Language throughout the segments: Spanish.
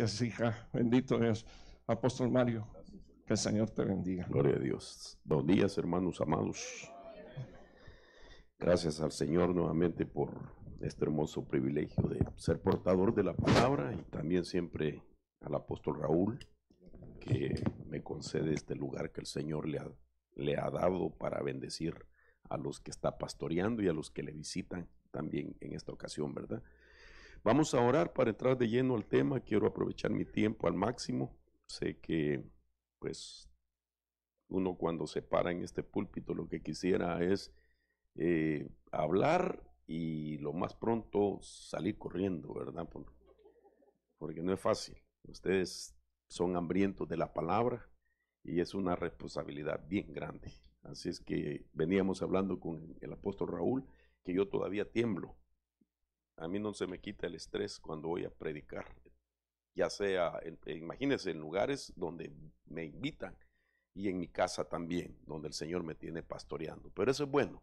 Gracias, hija. Bendito es Apóstol Mario. Que el Señor te bendiga. Gloria a Dios. Buenos días, hermanos amados. Gracias al Señor nuevamente por este hermoso privilegio de ser portador de la palabra y también siempre al apóstol Raúl que me concede este lugar que el Señor le ha, le ha dado para bendecir a los que está pastoreando y a los que le visitan también en esta ocasión, ¿verdad? Vamos a orar para entrar de lleno al tema. Quiero aprovechar mi tiempo al máximo. Sé que, pues, uno cuando se para en este púlpito lo que quisiera es eh, hablar y lo más pronto salir corriendo, ¿verdad? Porque no es fácil. Ustedes son hambrientos de la palabra y es una responsabilidad bien grande. Así es que veníamos hablando con el apóstol Raúl que yo todavía tiemblo a mí no se me quita el estrés cuando voy a predicar. Ya sea, eh, imagínense, en lugares donde me invitan y en mi casa también, donde el Señor me tiene pastoreando. Pero eso es bueno,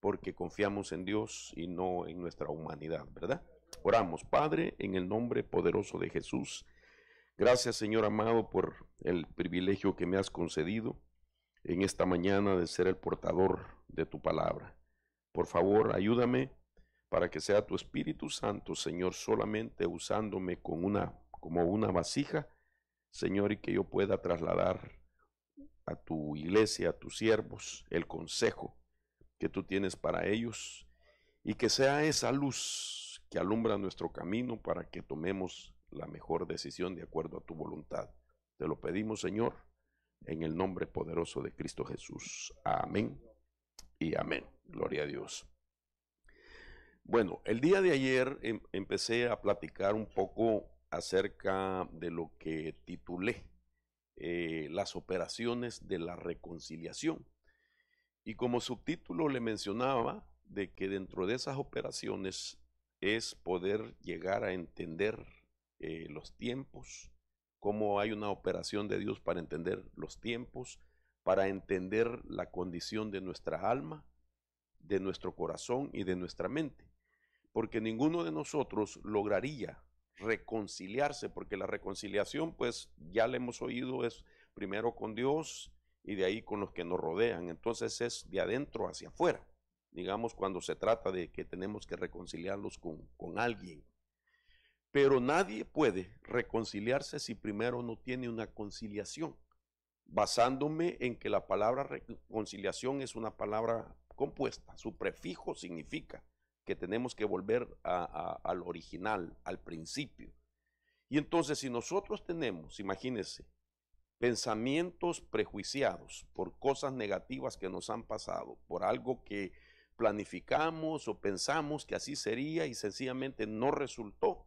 porque confiamos en Dios y no en nuestra humanidad, ¿verdad? Oramos, Padre, en el nombre poderoso de Jesús. Gracias, Señor amado, por el privilegio que me has concedido en esta mañana de ser el portador de tu palabra. Por favor, ayúdame para que sea tu Espíritu Santo, Señor, solamente usándome con una, como una vasija, Señor, y que yo pueda trasladar a tu iglesia, a tus siervos, el consejo que tú tienes para ellos, y que sea esa luz que alumbra nuestro camino para que tomemos la mejor decisión de acuerdo a tu voluntad. Te lo pedimos, Señor, en el nombre poderoso de Cristo Jesús. Amén y amén. Gloria a Dios. Bueno, el día de ayer em, empecé a platicar un poco acerca de lo que titulé eh, las operaciones de la reconciliación. Y como subtítulo le mencionaba de que dentro de esas operaciones es poder llegar a entender eh, los tiempos, cómo hay una operación de Dios para entender los tiempos, para entender la condición de nuestra alma, de nuestro corazón y de nuestra mente porque ninguno de nosotros lograría reconciliarse, porque la reconciliación, pues ya la hemos oído, es primero con Dios y de ahí con los que nos rodean. Entonces es de adentro hacia afuera, digamos, cuando se trata de que tenemos que reconciliarlos con, con alguien. Pero nadie puede reconciliarse si primero no tiene una conciliación, basándome en que la palabra reconciliación es una palabra compuesta, su prefijo significa que tenemos que volver al original, al principio. Y entonces si nosotros tenemos, imagínense, pensamientos prejuiciados por cosas negativas que nos han pasado, por algo que planificamos o pensamos que así sería y sencillamente no resultó,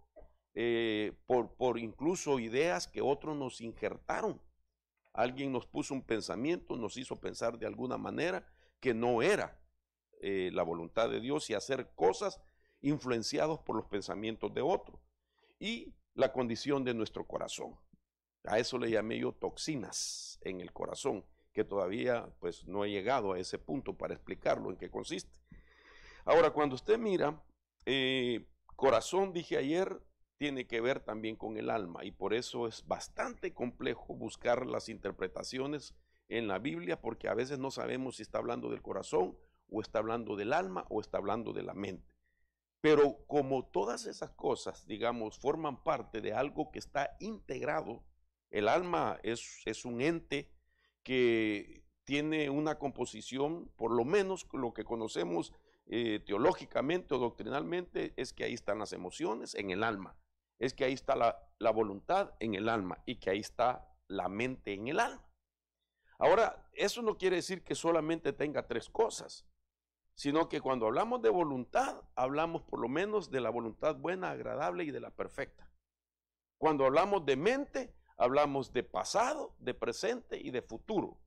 eh, por, por incluso ideas que otros nos injertaron. Alguien nos puso un pensamiento, nos hizo pensar de alguna manera que no era, eh, la voluntad de Dios y hacer cosas influenciados por los pensamientos de otro y la condición de nuestro corazón. A eso le llamé yo toxinas en el corazón, que todavía pues no he llegado a ese punto para explicarlo en qué consiste. Ahora, cuando usted mira, eh, corazón, dije ayer, tiene que ver también con el alma y por eso es bastante complejo buscar las interpretaciones en la Biblia porque a veces no sabemos si está hablando del corazón o está hablando del alma o está hablando de la mente. Pero como todas esas cosas, digamos, forman parte de algo que está integrado, el alma es, un ente que tiene una composición, por lo menos lo que conocemos eh, teológicamente o doctrinalmente, es que ahí están las emociones en el alma, es que ahí está la voluntad en el alma y que ahí está la mente en el alma. Ahora, eso no quiere decir que solamente tenga tres cosas sino que cuando hablamos de voluntad, hablamos por lo menos de la voluntad buena, agradable y de la perfecta. Cuando hablamos de mente, hablamos de pasado, de presente y de futuro.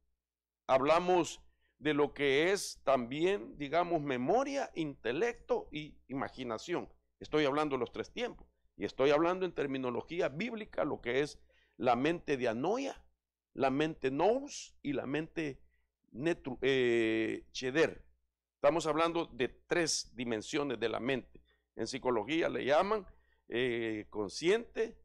Hablamos de lo que es también, digamos, memoria, intelecto y imaginación. Estoy hablando de los tres tiempos y estoy hablando en terminología bíblica, lo que es la mente de Anoia, la mente nous y la mente eh, Cheder. Estamos hablando de tres dimensiones de la mente. En psicología le llaman eh, consciente,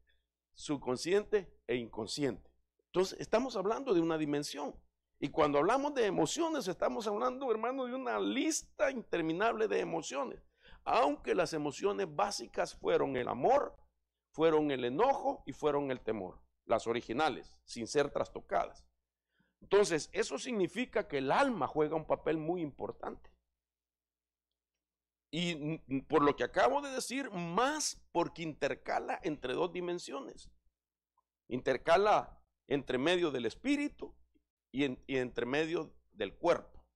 subconsciente e inconsciente. Entonces, estamos hablando de una dimensión. Y cuando hablamos de emociones, estamos hablando, hermano, de una lista interminable de emociones. Aunque las emociones básicas fueron el amor, fueron el enojo y fueron el temor, las originales, sin ser trastocadas. Entonces, eso significa que el alma juega un papel muy importante. Y por lo que acabo de decir, más porque intercala entre dos dimensiones. Intercala entre medio del espíritu y, entre medio del cuerpo.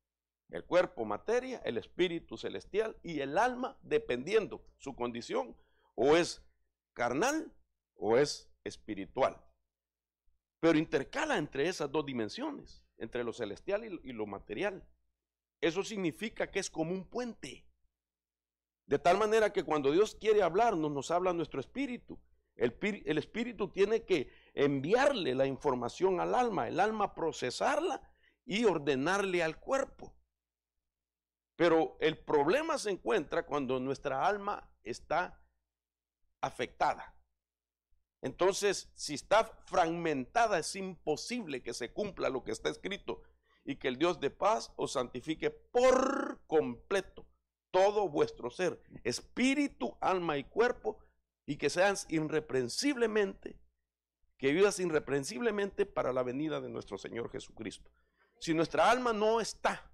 El cuerpo materia, el espíritu celestial y el alma dependiendo su condición. O es carnal o es espiritual. Pero intercala entre esas dos dimensiones, entre lo celestial y lo material. Eso significa que es como un puente de tal manera que cuando Dios quiere hablarnos, nos habla nuestro espíritu. El, el espíritu tiene que enviarle la información al alma, el alma procesarla y ordenarle al cuerpo. Pero el problema se encuentra cuando nuestra alma está afectada. Entonces, si está fragmentada, es imposible que se cumpla lo que está escrito y que el Dios de paz os santifique por completo, todo vuestro ser, espíritu, alma y cuerpo, y que seas irreprensiblemente, que vivas irreprensiblemente para la venida de nuestro Señor Jesucristo. Si nuestra alma no está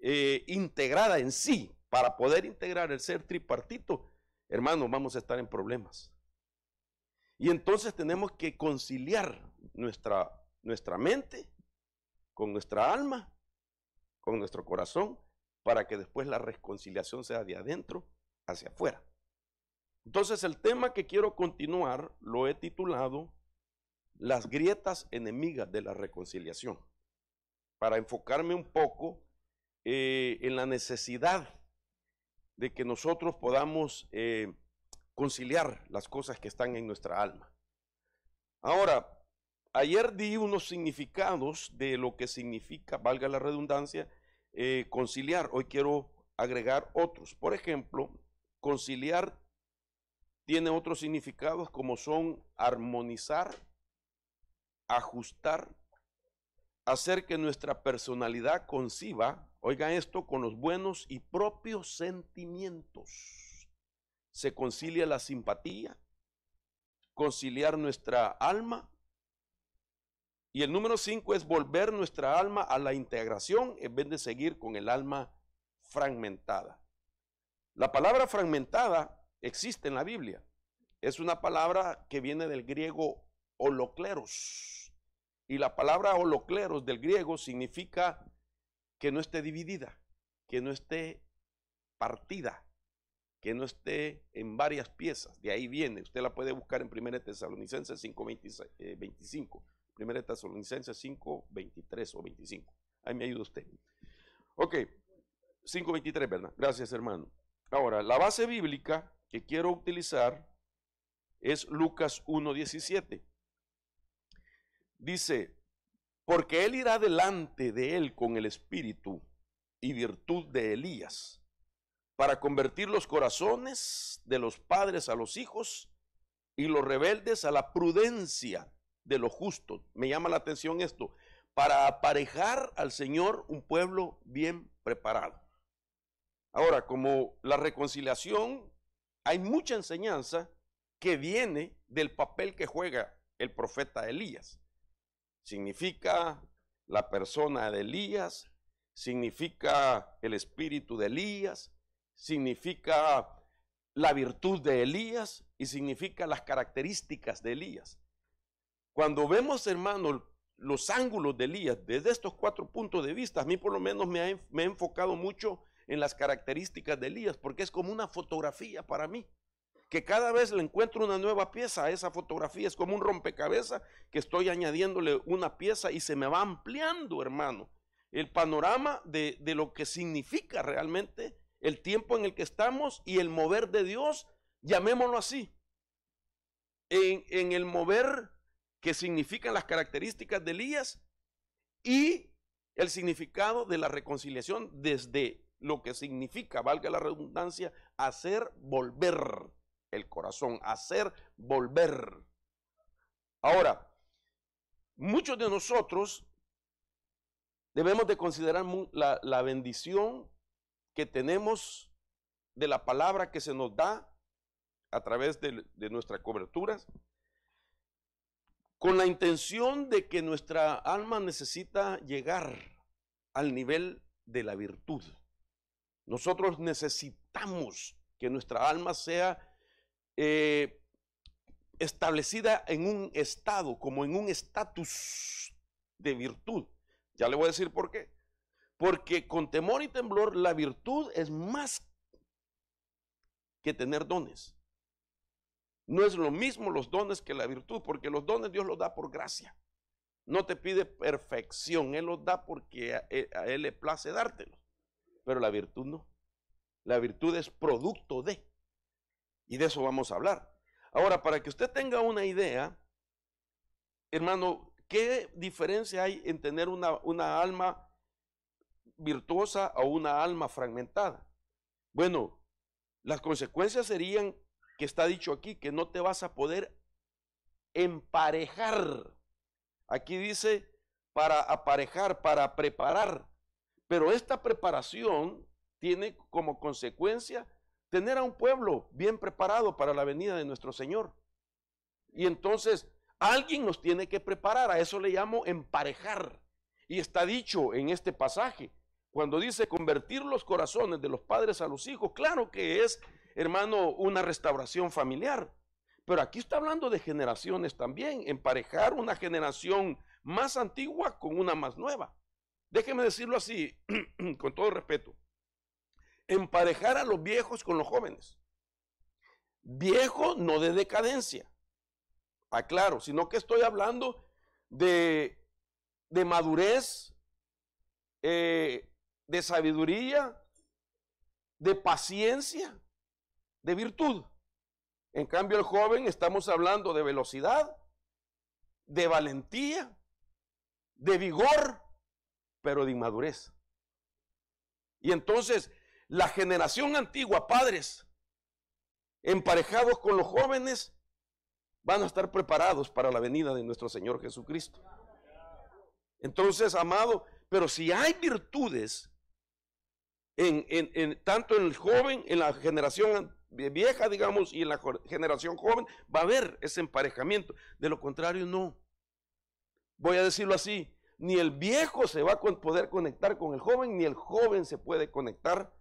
eh, integrada en sí para poder integrar el ser tripartito, hermanos, vamos a estar en problemas. Y entonces tenemos que conciliar nuestra, nuestra mente con nuestra alma, con nuestro corazón para que después la reconciliación sea de adentro hacia afuera. Entonces el tema que quiero continuar lo he titulado Las grietas enemigas de la reconciliación, para enfocarme un poco eh, en la necesidad de que nosotros podamos eh, conciliar las cosas que están en nuestra alma. Ahora, ayer di unos significados de lo que significa, valga la redundancia, eh, conciliar. Hoy quiero agregar otros. Por ejemplo, conciliar tiene otros significados como son armonizar, ajustar, hacer que nuestra personalidad conciba, oiga esto, con los buenos y propios sentimientos. Se concilia la simpatía, conciliar nuestra alma y el número cinco es volver nuestra alma a la integración en vez de seguir con el alma fragmentada. La palabra fragmentada existe en la Biblia. Es una palabra que viene del griego holocleros. Y la palabra holocleros del griego significa que no esté dividida, que no esté partida, que no esté en varias piezas. De ahí viene. Usted la puede buscar en 1 Tesalonicenses 5.25. Primera de Tesalonicenses 5, 23 o 25. Ahí me ayuda usted. Ok, 5.23, ¿verdad? Gracias, hermano. Ahora, la base bíblica que quiero utilizar es Lucas 1.17. Dice, porque él irá delante de él con el espíritu y virtud de Elías, para convertir los corazones de los padres a los hijos y los rebeldes a la prudencia de lo justo, Me llama la atención esto, para aparejar al Señor un pueblo bien preparado. Ahora, como la reconciliación, hay mucha enseñanza que viene del papel que juega el profeta Elías. Significa la persona de Elías, significa el espíritu de Elías, significa la virtud de Elías y significa las características de Elías. Cuando vemos, hermano, los ángulos de Elías desde estos cuatro puntos de vista, a mí por lo menos me he enfocado mucho en las características de Elías, porque es como una fotografía para mí, que cada vez le encuentro una nueva pieza a esa fotografía, es como un rompecabezas que estoy añadiéndole una pieza y se me va ampliando, hermano, el panorama de, lo que significa realmente el tiempo en el que estamos y el mover de Dios, llamémoslo así, en, en el mover que significan las características de Elías y el significado de la reconciliación desde lo que significa, valga la redundancia, hacer volver el corazón, hacer volver. Ahora, muchos de nosotros debemos de considerar la, bendición que tenemos de la palabra que se nos da a través de, de nuestras coberturas, con la intención de que nuestra alma necesita llegar al nivel de la virtud. Nosotros necesitamos que nuestra alma sea eh, establecida en un estado, como en un estatus de virtud. Ya le voy a decir por qué. Porque con temor y temblor la virtud es más que tener dones. No es lo mismo los dones que la virtud, porque los dones Dios los da por gracia. No te pide perfección, Él los da porque eh, a, Él le place dártelos. Pero la virtud no. La virtud es producto de. Y de eso vamos a hablar. Ahora, para que usted tenga una idea, hermano, ¿qué diferencia hay en tener una, una alma virtuosa o una alma fragmentada? Bueno, las consecuencias serían que está dicho aquí, que no te vas a poder emparejar. Aquí dice para aparejar, para preparar. Pero esta preparación tiene como consecuencia tener a un pueblo bien preparado para la venida de nuestro Señor. Y entonces alguien nos tiene que preparar, a eso le llamo emparejar. Y está dicho en este pasaje cuando dice convertir los corazones de los padres a los hijos, claro que es, hermano, una restauración familiar. Pero aquí está hablando de generaciones también, emparejar una generación más antigua con una más nueva. Déjeme decirlo así, con todo respeto. Emparejar a los viejos con los jóvenes. Viejo no de decadencia, aclaro, sino que estoy hablando de, madurez eh, de sabiduría, de paciencia, de virtud. En cambio, el joven estamos hablando de velocidad, de valentía, de vigor, pero de inmadurez. Y entonces, la generación antigua, padres, emparejados con los jóvenes, van a estar preparados para la venida de nuestro Señor Jesucristo. Entonces, amado, pero si hay virtudes en, tanto en el joven, en la generación vieja, digamos, y en la generación joven, va a haber ese emparejamiento. De lo contrario, no. Voy a decirlo así, ni el viejo se va a poder conectar con el joven, ni el joven se puede conectar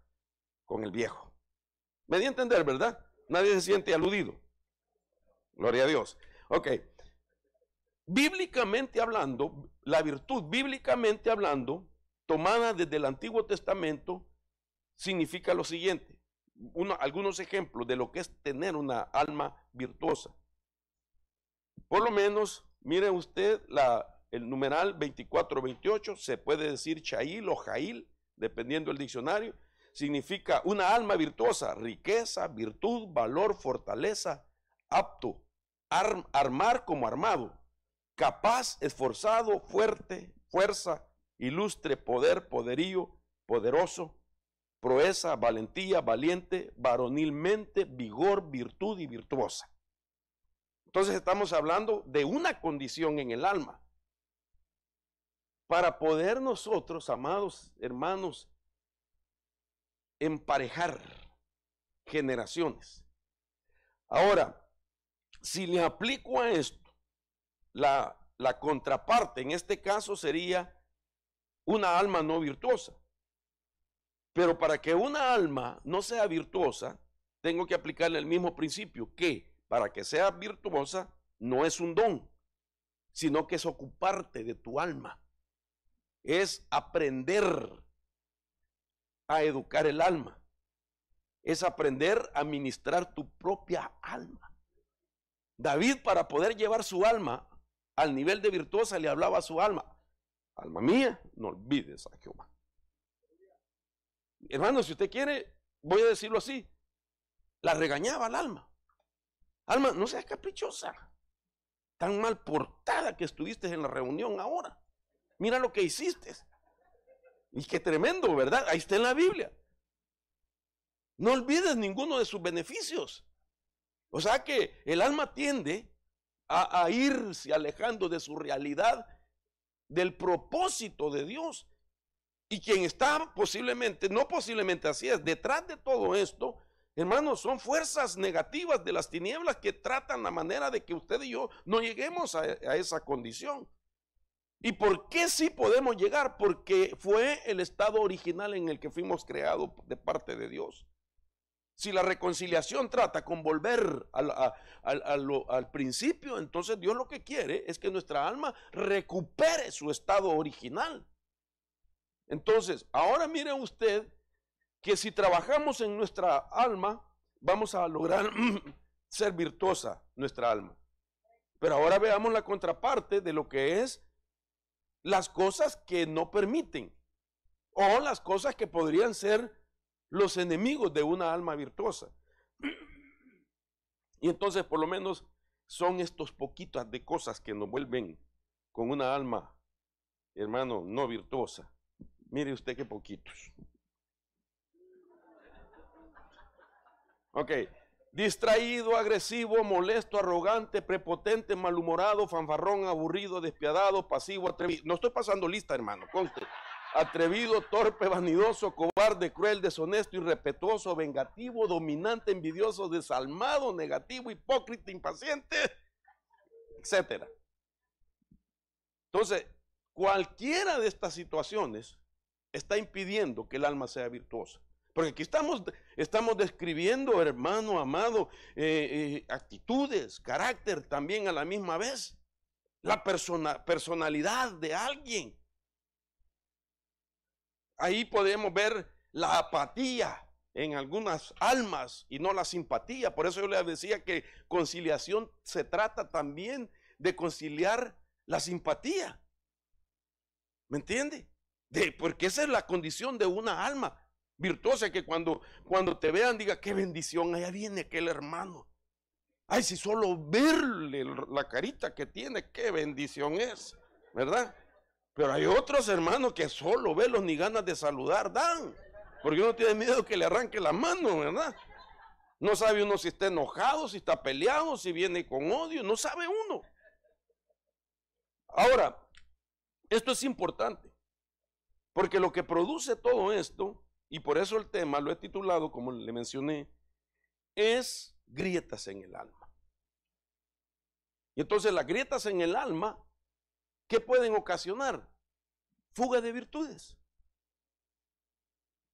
con el viejo. Me di a entender, ¿verdad? Nadie se siente aludido. Gloria a Dios. Ok. Bíblicamente hablando, la virtud bíblicamente hablando, tomada desde el Antiguo Testamento, significa lo siguiente. algunos ejemplos de lo que es tener una alma virtuosa. Por lo menos, mire usted el numeral 2428, se puede decir Chail o Jail, dependiendo del diccionario, significa una alma virtuosa, riqueza, virtud, valor, fortaleza, apto, armar como armado, capaz, esforzado, fuerte, fuerza, ilustre, poder, poderío, poderoso, proeza, valentía, valiente, varonilmente, vigor, virtud y virtuosa. Entonces estamos hablando de una condición en el alma. Para poder nosotros, amados hermanos, emparejar generaciones. Ahora, si le aplico a esto, la, la contraparte en este caso sería una alma no virtuosa. Pero para que una alma no sea virtuosa, tengo que aplicarle el mismo principio, que para que sea virtuosa no es un don, sino que es ocuparte de tu alma. Es aprender a educar el alma. Es aprender a ministrar tu propia alma. David para poder llevar su alma al nivel de virtuosa le hablaba a su alma. Alma mía, no olvides a Jehová. Hermano, si usted quiere, voy a decirlo así. La regañaba al alma. Alma, no seas caprichosa. Tan mal portada que estuviste en la reunión ahora. Mira lo que hiciste. Y qué tremendo, ¿verdad? Ahí está en la Biblia. No olvides ninguno de sus beneficios. O sea que el alma tiende a, irse alejando de su realidad, del propósito de Dios y quien está posiblemente, no posiblemente así es, detrás de todo esto, hermanos, son fuerzas negativas de las tinieblas que tratan la manera de que usted y yo no lleguemos a, esa condición. ¿Y por qué sí podemos llegar? Porque fue el estado original en el que fuimos creados de parte de Dios. Si la reconciliación trata con volver al, principio, entonces Dios lo que quiere es que nuestra alma recupere su estado original. Entonces, ahora mire usted que si trabajamos en nuestra alma, vamos a lograr ser virtuosa nuestra alma. Pero ahora veamos la contraparte de lo que es las cosas que no permiten o las cosas que podrían ser los enemigos de una alma virtuosa. Y entonces por lo menos son estos poquitos de cosas que nos vuelven con una alma, hermano, no virtuosa. Mire usted qué poquitos. Ok. Distraído, agresivo, molesto, arrogante, prepotente, malhumorado, fanfarrón, aburrido, despiadado, pasivo, atrevido. No estoy pasando lista, hermano, conste. Atrevido, torpe, vanidoso, cobarde, cruel, deshonesto, irrespetuoso, vengativo, dominante, envidioso, desalmado, negativo, hipócrita, impaciente, etcétera. Entonces, cualquiera de estas situaciones está impidiendo que el alma sea virtuosa. Porque aquí estamos, estamos describiendo, hermano amado, eh, eh, actitudes, carácter también a la misma vez. La persona, personalidad de alguien. Ahí podemos ver la apatía en algunas almas y no la simpatía. Por eso yo les decía que conciliación se trata también de conciliar la simpatía. ¿Me entiende? porque esa es la condición de una alma virtuosa que cuando, cuando te vean diga, qué bendición, allá viene aquel hermano. Ay, si solo verle la carita que tiene, qué bendición es, ¿verdad? Pero hay otros hermanos que solo verlos ni ganas de saludar dan, porque uno tiene miedo que le arranque la mano, ¿verdad? No sabe uno si está enojado, si está peleado, si viene con odio, no sabe uno. Ahora, esto es importante. Porque lo que produce todo esto, y por eso el tema lo he titulado, como le mencioné, es grietas en el alma. Y entonces las grietas en el alma, ¿qué pueden ocasionar? Fuga de virtudes.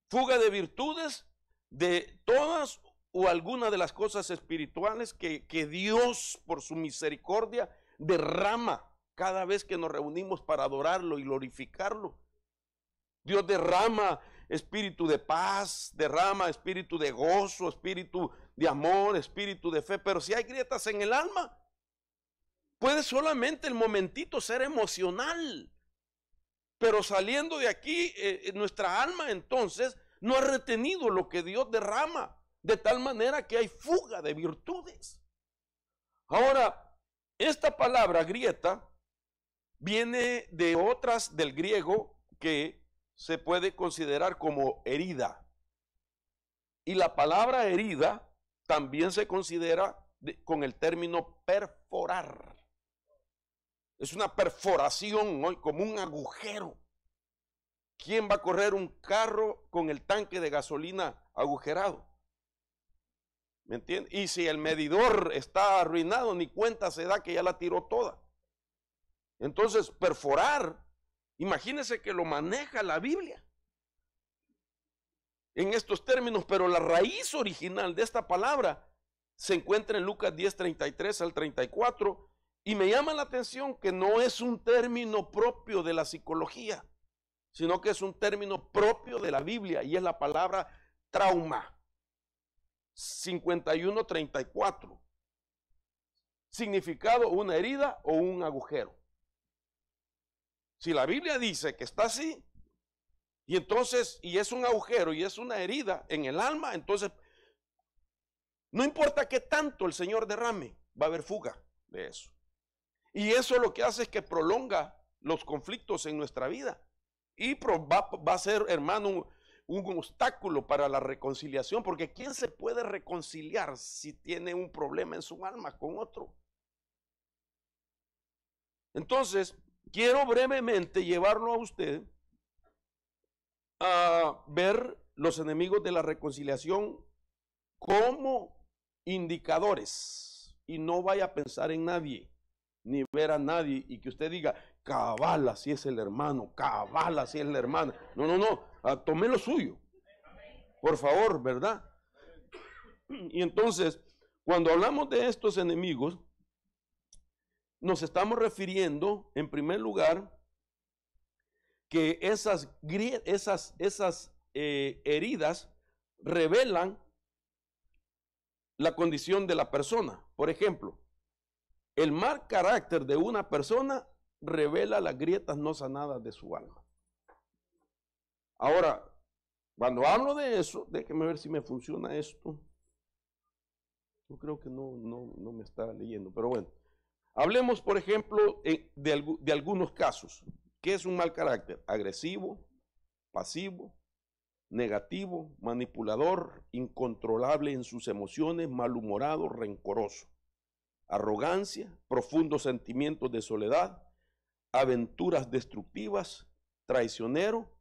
Fuga de virtudes de todas o alguna de las cosas espirituales que, que, Dios, por su misericordia, derrama cada vez que nos reunimos para adorarlo y glorificarlo. Dios derrama espíritu de paz, derrama espíritu de gozo, espíritu de amor, espíritu de fe, pero si hay grietas en el alma, puede solamente el momentito ser emocional, pero saliendo de aquí, eh, eh, nuestra alma entonces no ha retenido lo que Dios derrama, de tal manera que hay fuga de virtudes. Ahora, esta palabra grieta viene de otras del griego que se puede considerar como herida. Y la palabra herida también se considera con el término perforar. Es una perforación, como un agujero. ¿Quién va a correr un carro con el tanque de gasolina agujerado? ¿Me entiendes? Y si el medidor está arruinado, ni cuenta se da que ya la tiró toda. Entonces, perforar Imagínense que lo maneja la Biblia en estos términos, pero la raíz original de esta palabra se encuentra en Lucas 10, 33 al 34, y me llama la atención que no es un término propio de la psicología, sino que es un término propio de la Biblia, y es la palabra trauma. 51, 34. Significado una herida o un agujero. Si la Biblia dice que está así, y entonces, y es un agujero y es una herida en el alma, entonces, no importa qué tanto el Señor derrame, va a haber fuga de eso. Y eso lo que hace es que prolonga los conflictos en nuestra vida. Y va, va a ser, hermano, un, un obstáculo para la reconciliación, porque ¿quién se puede reconciliar si tiene un problema en su alma con otro? Entonces, quiero brevemente llevarlo a usted a ver los enemigos de la reconciliación como indicadores y no vaya a pensar en nadie ni ver a nadie y que usted diga cabala si es el hermano cabala si es la hermana no no no a, ah, tome lo suyo por favor verdad y entonces cuando hablamos de estos enemigos nos estamos refiriendo, en primer lugar, que esas, eh, heridas revelan la condición de la persona. Por ejemplo, el mal carácter de una persona revela las grietas no sanadas de su alma. Ahora, cuando hablo de eso, déjeme ver si me funciona esto. Yo creo que no, no, no me está leyendo, pero bueno. Hablemos, por ejemplo, eh, de, algunos casos. ¿Qué es un mal carácter? Agresivo, pasivo, negativo, manipulador, incontrolable en sus emociones, malhumorado, rencoroso. Arrogancia, profundos sentimientos de soledad, aventuras destructivas, traicionero,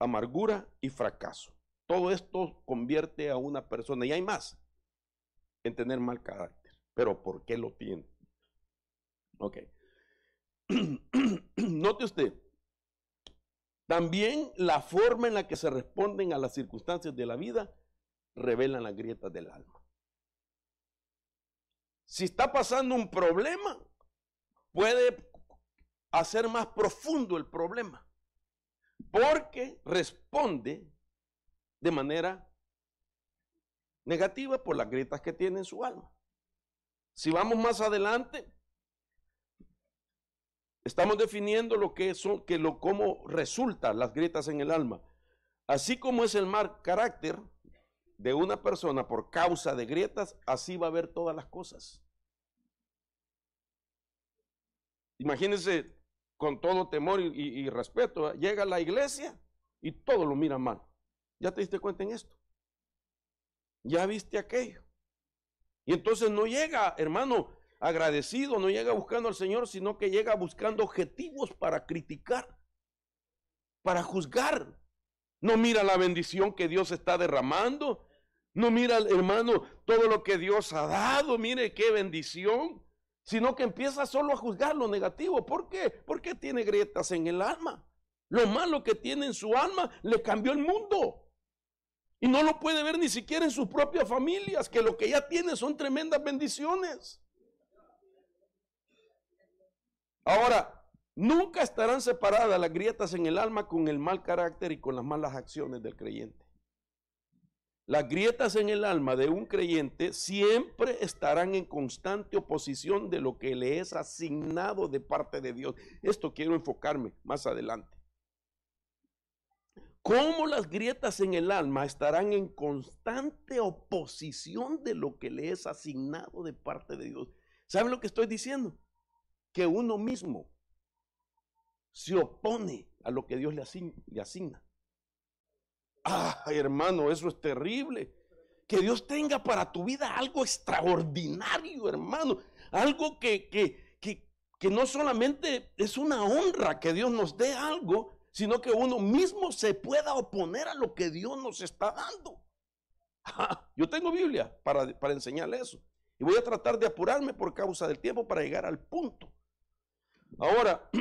amargura y fracaso. Todo esto convierte a una persona, y hay más, en tener mal carácter. Pero ¿por qué lo tiene? Ok. Note usted, también la forma en la que se responden a las circunstancias de la vida revelan las grietas del alma. Si está pasando un problema, puede hacer más profundo el problema, porque responde de manera negativa por las grietas que tiene en su alma. Si vamos más adelante, Estamos definiendo lo que son, que lo cómo resultan las grietas en el alma. Así como es el mal carácter de una persona por causa de grietas, así va a ver todas las cosas. Imagínense con todo temor y, respeto, ¿eh? llega a la iglesia y todo lo mira mal. ¿Ya te diste cuenta en esto? ¿Ya viste aquello? Y entonces no llega, hermano, agradecido, no llega buscando al Señor, sino que llega buscando objetivos para criticar, para juzgar. No mira la bendición que Dios está derramando. No mira, hermano, todo lo que Dios ha dado. Mire qué bendición. Sino que empieza solo a juzgar lo negativo. ¿Por qué? Porque tiene grietas en el alma. Lo malo que tiene en su alma le cambió el mundo. Y no lo puede ver ni siquiera en sus propias familias, que lo que ya tiene son tremendas bendiciones. Ahora, nunca estarán separadas las grietas en el alma con el mal carácter y con las malas acciones del creyente. Las grietas en el alma de un creyente siempre estarán en constante oposición de lo que le es asignado de parte de Dios. Esto quiero enfocarme más adelante. ¿Cómo las grietas en el alma estarán en constante oposición de lo que le es asignado de parte de Dios? ¿Saben lo que estoy diciendo? que uno mismo se opone a lo que Dios le asigna. Ay, Ah, hermano, eso es terrible. Que Dios tenga para tu vida algo extraordinario, hermano. Algo que, no solamente es una honra que Dios nos dé algo, sino que uno mismo se pueda oponer a lo que Dios nos está dando. Ah, yo tengo Biblia para enseñarle eso. Y voy a tratar de apurarme por causa del tiempo para llegar al punto. Ahora,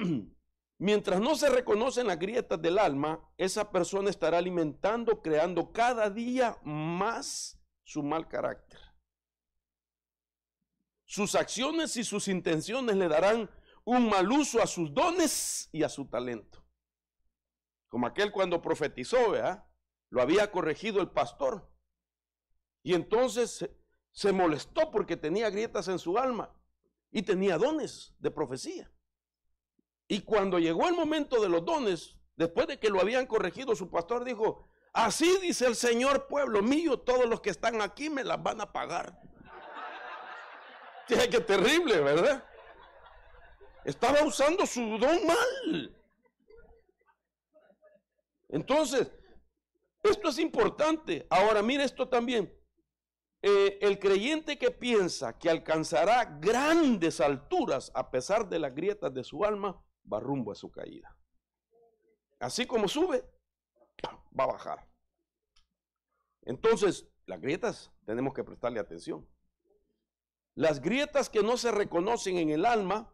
mientras no se reconocen las grietas del alma, esa persona estará alimentando, creando cada día más su mal carácter. Sus acciones y sus intenciones le darán un mal uso a sus dones y a su talento. Como aquel cuando profetizó, ¿verdad? Lo había corregido el pastor. Y entonces se molestó porque tenía grietas en su alma y tenía dones de profecía. Y cuando llegó el momento de los dones, después de que lo habían corregido, su pastor dijo, así dice el Señor pueblo mío, todos los que están aquí me las van a pagar. Qué terrible, ¿verdad? Estaba usando su don mal. Entonces, esto es importante. Ahora, mire esto también. Eh, el creyente que piensa que alcanzará grandes alturas a pesar de las grietas de su alma, va rumbo a su caída. Así como sube, va a bajar. Entonces, las grietas tenemos que prestarle atención. Las grietas que no se reconocen en el alma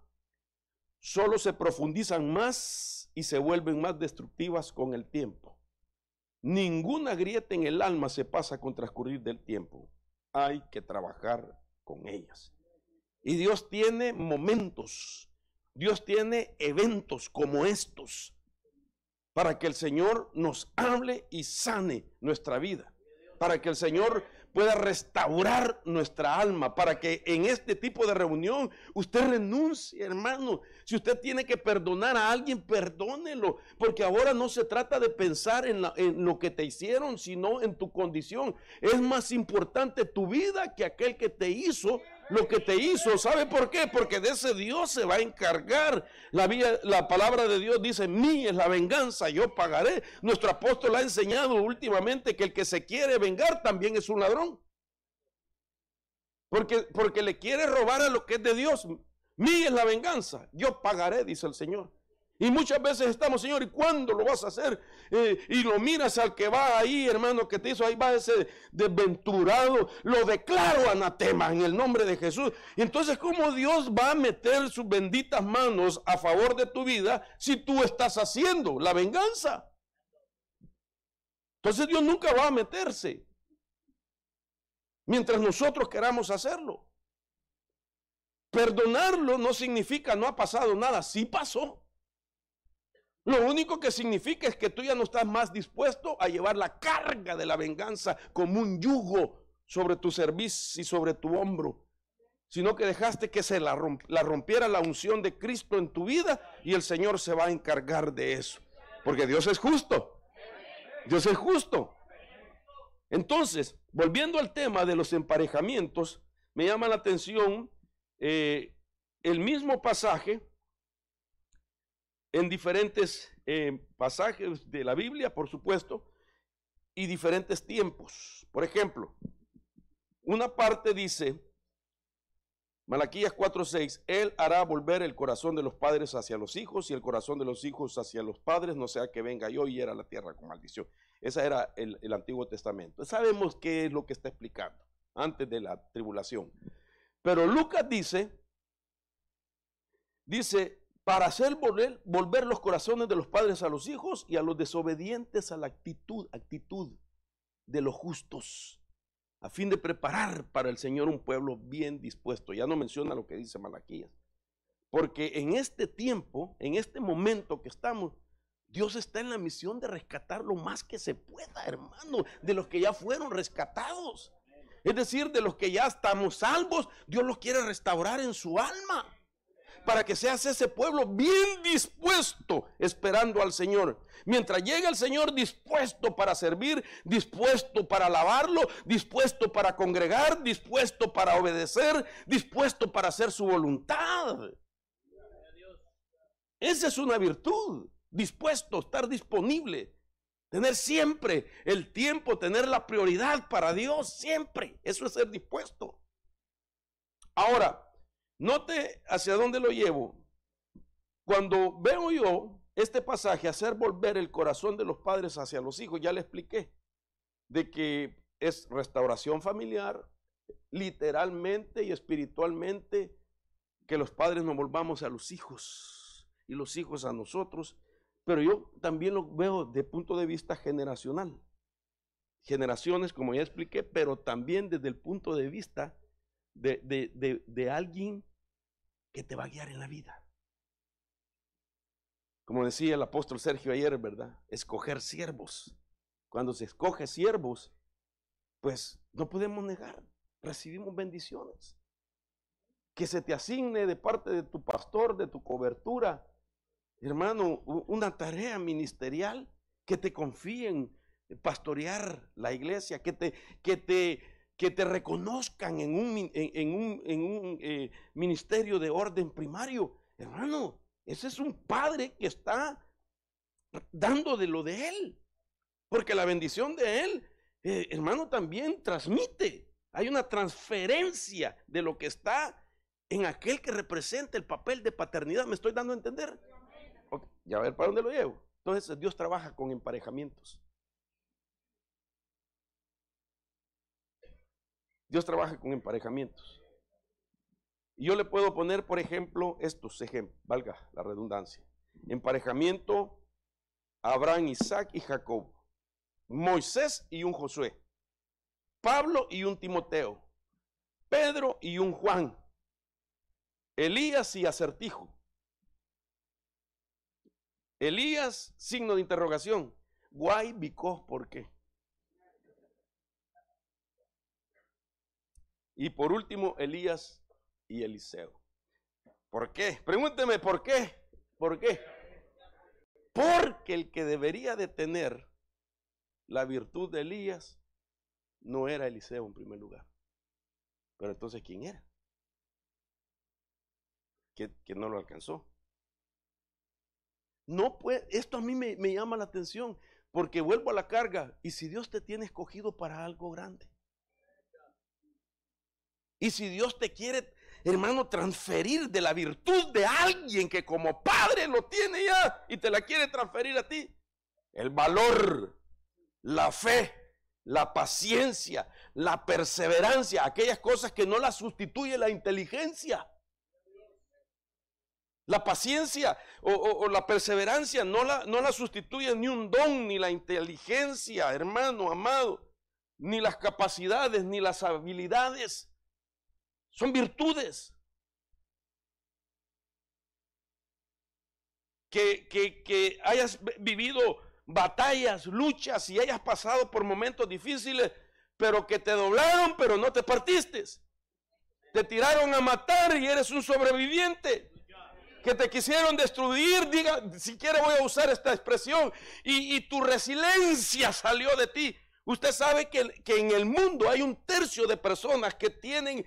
solo se profundizan más y se vuelven más destructivas con el tiempo. Ninguna grieta en el alma se pasa con transcurrir del tiempo. Hay que trabajar con ellas. Y Dios tiene momentos Dios tiene eventos como estos para que el Señor nos hable y sane nuestra vida, para que el Señor pueda restaurar nuestra alma, para que en este tipo de reunión usted renuncie, hermano. Si usted tiene que perdonar a alguien, perdónelo, porque ahora no se trata de pensar en, lo que te hicieron, sino en tu condición. Es más importante tu vida que aquel que te hizo lo que te hizo. ¿Sabe por qué? Porque de ese Dios se va a encargar. La, la palabra de Dios dice, Mí es la venganza, yo pagaré. Nuestro apóstol ha enseñado últimamente que el que se quiere vengar también es un ladrón. Porque, porque le quiere robar a lo que es de Dios. Mí es la venganza, yo pagaré, dice el Señor. Y muchas veces estamos, Señor, ¿y cuándo lo vas a hacer? Eh, y lo miras al que va ahí, hermano, que te hizo, ahí va ese desventurado. Lo declaro anatema en el nombre de Jesús. Entonces, ¿cómo Dios va a meter sus benditas manos a favor de tu vida si tú estás haciendo la venganza? Entonces Dios nunca va a meterse mientras nosotros queramos hacerlo. Perdonarlo no significa no ha pasado nada, sí pasó. Lo único que significa es que tú ya no estás más dispuesto a llevar la carga de la venganza como un yugo sobre tu servicio y sobre tu hombro, sino que dejaste que se la, la rompiera la unción de Cristo en tu vida y el Señor se va a encargar de eso. Porque Dios es justo. Dios es justo. Entonces, volviendo al tema de los emparejamientos, me llama la atención eh, el mismo pasaje en diferentes eh, pasajes de la Biblia, por supuesto, y diferentes tiempos. Por ejemplo, una parte dice, Malaquías 4:6, Él hará volver el corazón de los padres hacia los hijos y el corazón de los hijos hacia los padres, no sea que venga yo y era la tierra con maldición. Ese era el, el Antiguo Testamento. Sabemos qué es lo que está explicando antes de la tribulación. Pero Lucas dice, dice, para hacer volver, volver, los corazones de los padres a los hijos y a los desobedientes a la actitud, actitud de los justos, a fin de preparar para el Señor un pueblo bien dispuesto. Ya no menciona lo que dice Malaquías. Porque en este tiempo, en este momento que estamos, Dios está en la misión de rescatar lo más que se pueda, hermano, de los que ya fueron rescatados. Es decir, de los que ya estamos salvos, Dios los quiere restaurar en su alma para que seas ese pueblo bien dispuesto esperando al Señor. Mientras llega el Señor dispuesto para servir, dispuesto para alabarlo, dispuesto para congregar, dispuesto para obedecer, dispuesto para hacer su voluntad. Esa es una virtud, dispuesto, estar disponible, tener siempre el tiempo, tener la prioridad para Dios, siempre. Eso es ser dispuesto. Ahora, Note hacia dónde lo llevo. Cuando veo yo este pasaje, hacer volver el corazón de los padres hacia los hijos, ya le expliqué de que es restauración familiar, literalmente y espiritualmente, que los padres nos volvamos a los hijos y los hijos a nosotros, pero yo también lo veo de punto de vista generacional. Generaciones, como ya expliqué, pero también desde el punto de vista de, de, de, de alguien que te va a guiar en la vida. Como decía el apóstol Sergio ayer, ¿verdad? Escoger siervos. Cuando se escoge siervos, pues no podemos negar, recibimos bendiciones. Que se te asigne de parte de tu pastor, de tu cobertura, hermano, una tarea ministerial, que te confíen pastorear la iglesia, que te, que te que te reconozcan en un, en, un, en un eh, ministerio de orden primario. Hermano, ese es un padre que está dando de lo de él. Porque la bendición de él, eh, hermano, también transmite. Hay una transferencia de lo que está en aquel que representa el papel de paternidad. ¿Me estoy dando a entender? ya a ver para dónde lo llevo. Entonces Dios trabaja con emparejamientos. Dios trabaja con emparejamientos. yo le puedo poner, por ejemplo, estos ejemplos, valga la redundancia. Emparejamiento, Abraham, Isaac y Jacob. Moisés y un Josué. Pablo y un Timoteo. Pedro y un Juan. Elías y acertijo. Elías, signo de interrogación. Guay, because, ¿por qué? Y por último, Elías y Eliseo. ¿Por qué? Pregúnteme, ¿por qué? ¿Por qué? Porque el que debería de tener la virtud de Elías no era Eliseo en primer lugar. Pero entonces, ¿quién era? Que, no lo alcanzó. No puede, esto a mí me, me llama la atención, porque vuelvo a la carga, y si Dios te tiene escogido para algo grande, y si Dios te quiere, hermano, transferir de la virtud de alguien que como padre lo tiene ya y te la quiere transferir a ti, el valor, la fe, la paciencia, la perseverancia, aquellas cosas que no las sustituye la inteligencia. La paciencia o, la perseverancia no la, no la sustituye ni un don, ni la inteligencia, hermano, amado, ni las capacidades, ni las habilidades. Son virtudes. Que, hayas vivido batallas, luchas y hayas pasado por momentos difíciles, pero que te doblaron, pero no te partiste. Te tiraron a matar y eres un sobreviviente que te quisieron destruir, diga, siquiera voy a usar esta expresión, y, tu resiliencia salió de ti. Usted sabe que, que, en el mundo hay un tercio de personas que tienen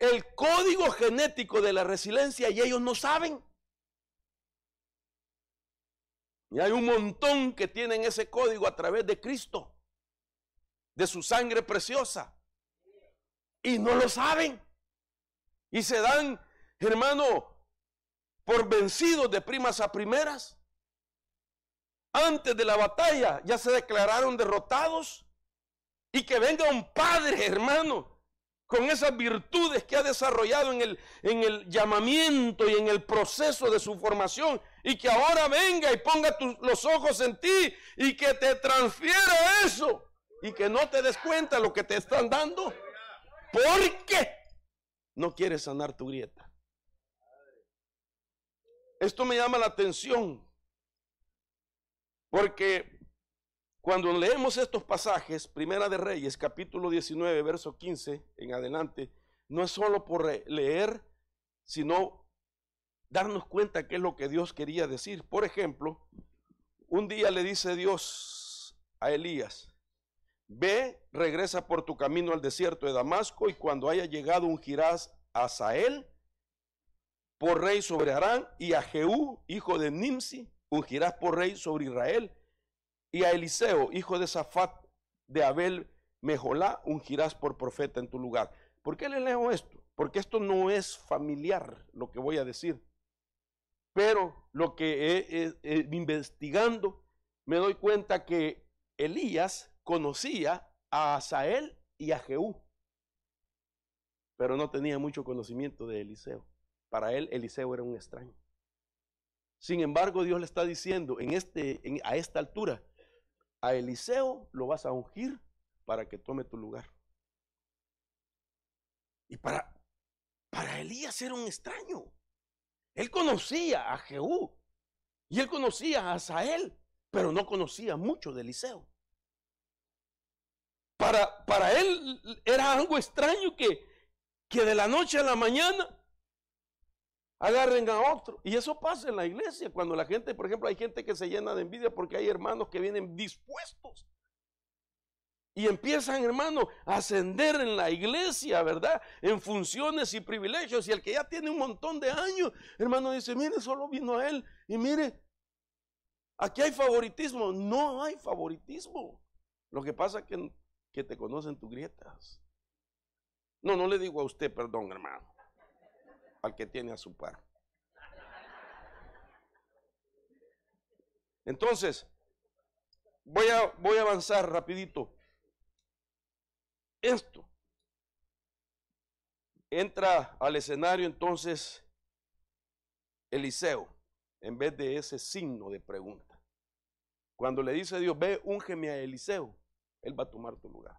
el código genético de la resiliencia y ellos no saben. Y hay un montón que tienen ese código a través de Cristo, de su sangre preciosa. Y no lo saben. Y se dan, hermano, por vencidos de primas a primeras. Antes de la batalla ya se declararon derrotados. Y que venga un padre, hermano, con esas virtudes que ha desarrollado en el, en el llamamiento y en el proceso de su formación, y que ahora venga y ponga los ojos en ti y que te transfiera eso y que no te des cuenta lo que te están dando, porque no quieres sanar tu grieta. Esto me llama la atención, porque cuando leemos estos pasajes, Primera de Reyes, capítulo 19, verso 15 en adelante, no es solo por leer, sino darnos cuenta qué es lo que Dios quería decir. Por ejemplo, un día le dice Dios a Elías, ve, regresa por tu camino al desierto de Damasco y cuando haya llegado ungirás a Sael por rey sobre Arán y a Jeú hijo de Nimsi, ungirás por rey sobre Israel y a Eliseo, hijo de Safat de Abel Mejolá, ungirás por profeta en tu lugar. ¿Por qué le leo esto? Porque esto no es familiar lo que voy a decir. Pero lo que he, investigando me doy cuenta que Elías conocía a Asael y a Jeú. pero no tenía mucho conocimiento de Eliseo. Para él Eliseo era un extraño. Sin embargo, Dios le está diciendo en este, a esta altura, a Eliseo lo vas a ungir para que tome tu lugar. Y para, para Elías era un extraño. Él conocía a Jehú y él conocía a Asael, pero no conocía mucho de Eliseo. Para, para él era algo extraño que, que de la noche a la mañana agarren a otro. Y eso pasa en la iglesia, cuando la gente, por ejemplo, hay gente que se llena de envidia porque hay hermanos que vienen dispuestos. Y empiezan, hermano, a ascender en la iglesia, ¿verdad? En funciones y privilegios. Y el que ya tiene un montón de años, hermano, dice, mire, solo vino a él. Y mire, aquí hay favoritismo. No hay favoritismo. Lo que pasa es que, que te conocen tus grietas. No, no le digo a usted, perdón, hermano al que tiene a su par. Entonces, voy a, voy a avanzar rapidito. Esto entra al escenario entonces Eliseo en vez de ese signo de pregunta. Cuando le dice Dios, ve, úngeme a Eliseo, él va a tomar tu lugar.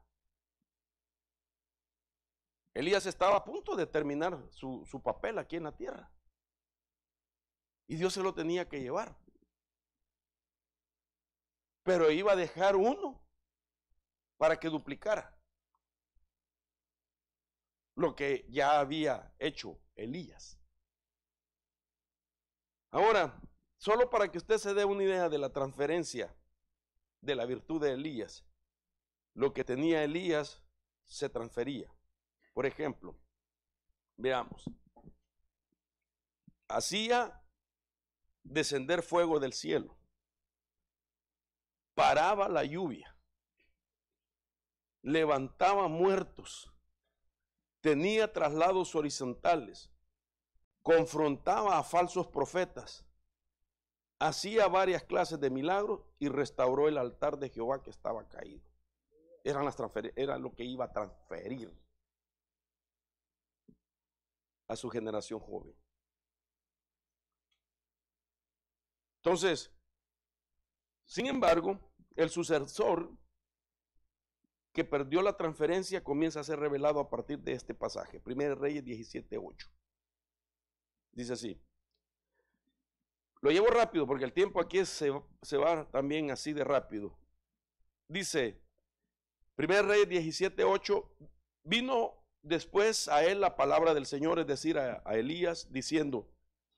Elías estaba a punto de terminar su, papel aquí en la tierra. Y Dios se lo tenía que llevar. Pero iba a dejar uno para que duplicara lo que ya había hecho Elías. Ahora, solo para que usted se dé una idea de la transferencia de la virtud de Elías, lo que tenía Elías se transfería. Por ejemplo, veamos, hacía descender fuego del cielo, paraba la lluvia, levantaba muertos, tenía traslados horizontales, confrontaba a falsos profetas, hacía varias clases de milagros y restauró el altar de Jehová que estaba caído. Eran las era lo que iba a transferir a su generación joven. Entonces, sin embargo, el sucesor que perdió la transferencia comienza a ser revelado a partir de este pasaje, Primer Reyes 17:8. Dice así. Lo llevo rápido porque el tiempo aquí se, va también así de rápido. Dice, Primer Reyes 17:8, vino después a él la palabra del Señor, es decir, a, Elías, diciendo,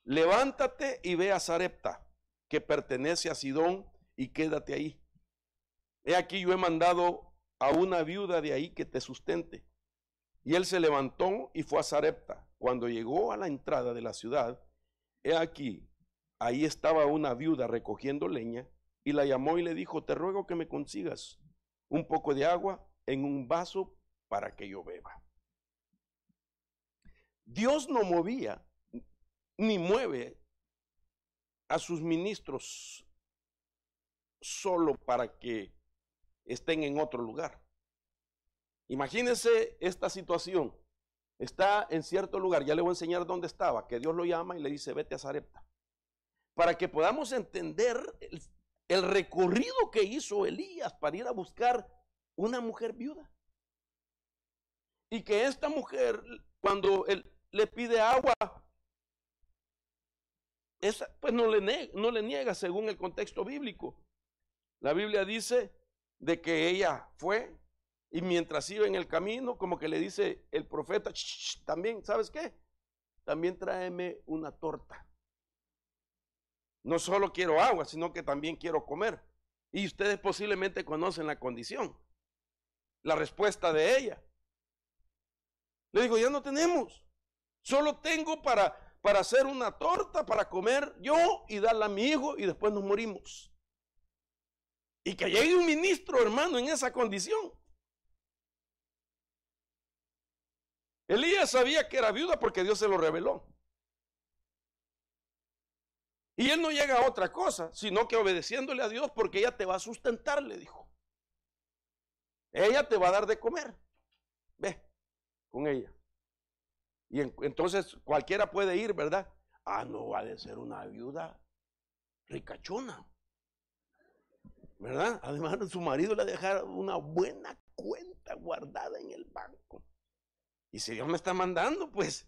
levántate y ve a Sarepta, que pertenece a Sidón, y quédate ahí. He aquí yo he mandado a una viuda de ahí que te sustente. Y él se levantó y fue a Sarepta. Cuando llegó a la entrada de la ciudad, he aquí, ahí estaba una viuda recogiendo leña, y la llamó y le dijo, te ruego que me consigas un poco de agua en un vaso para que yo beba. Dios no movía ni mueve a sus ministros solo para que estén en otro lugar. Imagínense esta situación. Está en cierto lugar, ya le voy a enseñar dónde estaba, que Dios lo llama y le dice, vete a Zarepta. Para que podamos entender el, recorrido que hizo Elías para ir a buscar una mujer viuda. Y que esta mujer, cuando él le pide agua. Esa, pues no le, niega, no le niega según el contexto bíblico. La Biblia dice de que ella fue y mientras iba en el camino, como que le dice el profeta, también, ¿sabes qué? También tráeme una torta. No solo quiero agua, sino que también quiero comer. Y ustedes posiblemente conocen la condición, la respuesta de ella. Le digo, ya no tenemos. Solo tengo para, para hacer una torta, para comer yo y darla a mi hijo y después nos morimos. Y que llegue un ministro, hermano, en esa condición. Elías sabía que era viuda porque Dios se lo reveló. Y él no llega a otra cosa, sino que obedeciéndole a Dios porque ella te va a sustentar, le dijo. Ella te va a dar de comer. Ve, con ella. Y entonces cualquiera puede ir, ¿verdad? Ah, no va a ser una viuda ricachona. ¿Verdad? Además, su marido le dejado una buena cuenta guardada en el banco. Y si Dios me está mandando, pues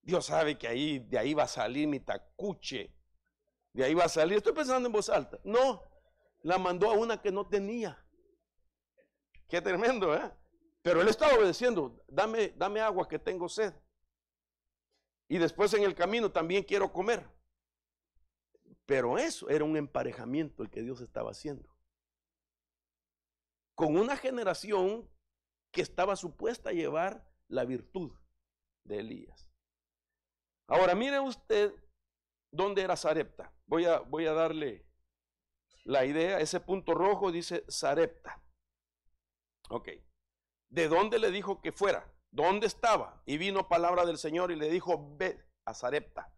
Dios sabe que ahí, de ahí va a salir mi tacuche. De ahí va a salir. Estoy pensando en voz alta. No, la mandó a una que no tenía. Qué tremendo, ¿eh? Pero él estaba obedeciendo, dame, dame agua que tengo sed. Y después en el camino también quiero comer. Pero eso era un emparejamiento el que Dios estaba haciendo. Con una generación que estaba supuesta a llevar la virtud de Elías. Ahora mire usted dónde era Sarepta. Voy a, voy a darle la idea. Ese punto rojo dice Sarepta. Ok de dónde le dijo que fuera, dónde estaba. Y vino palabra del Señor y le dijo, ve a Zarepta.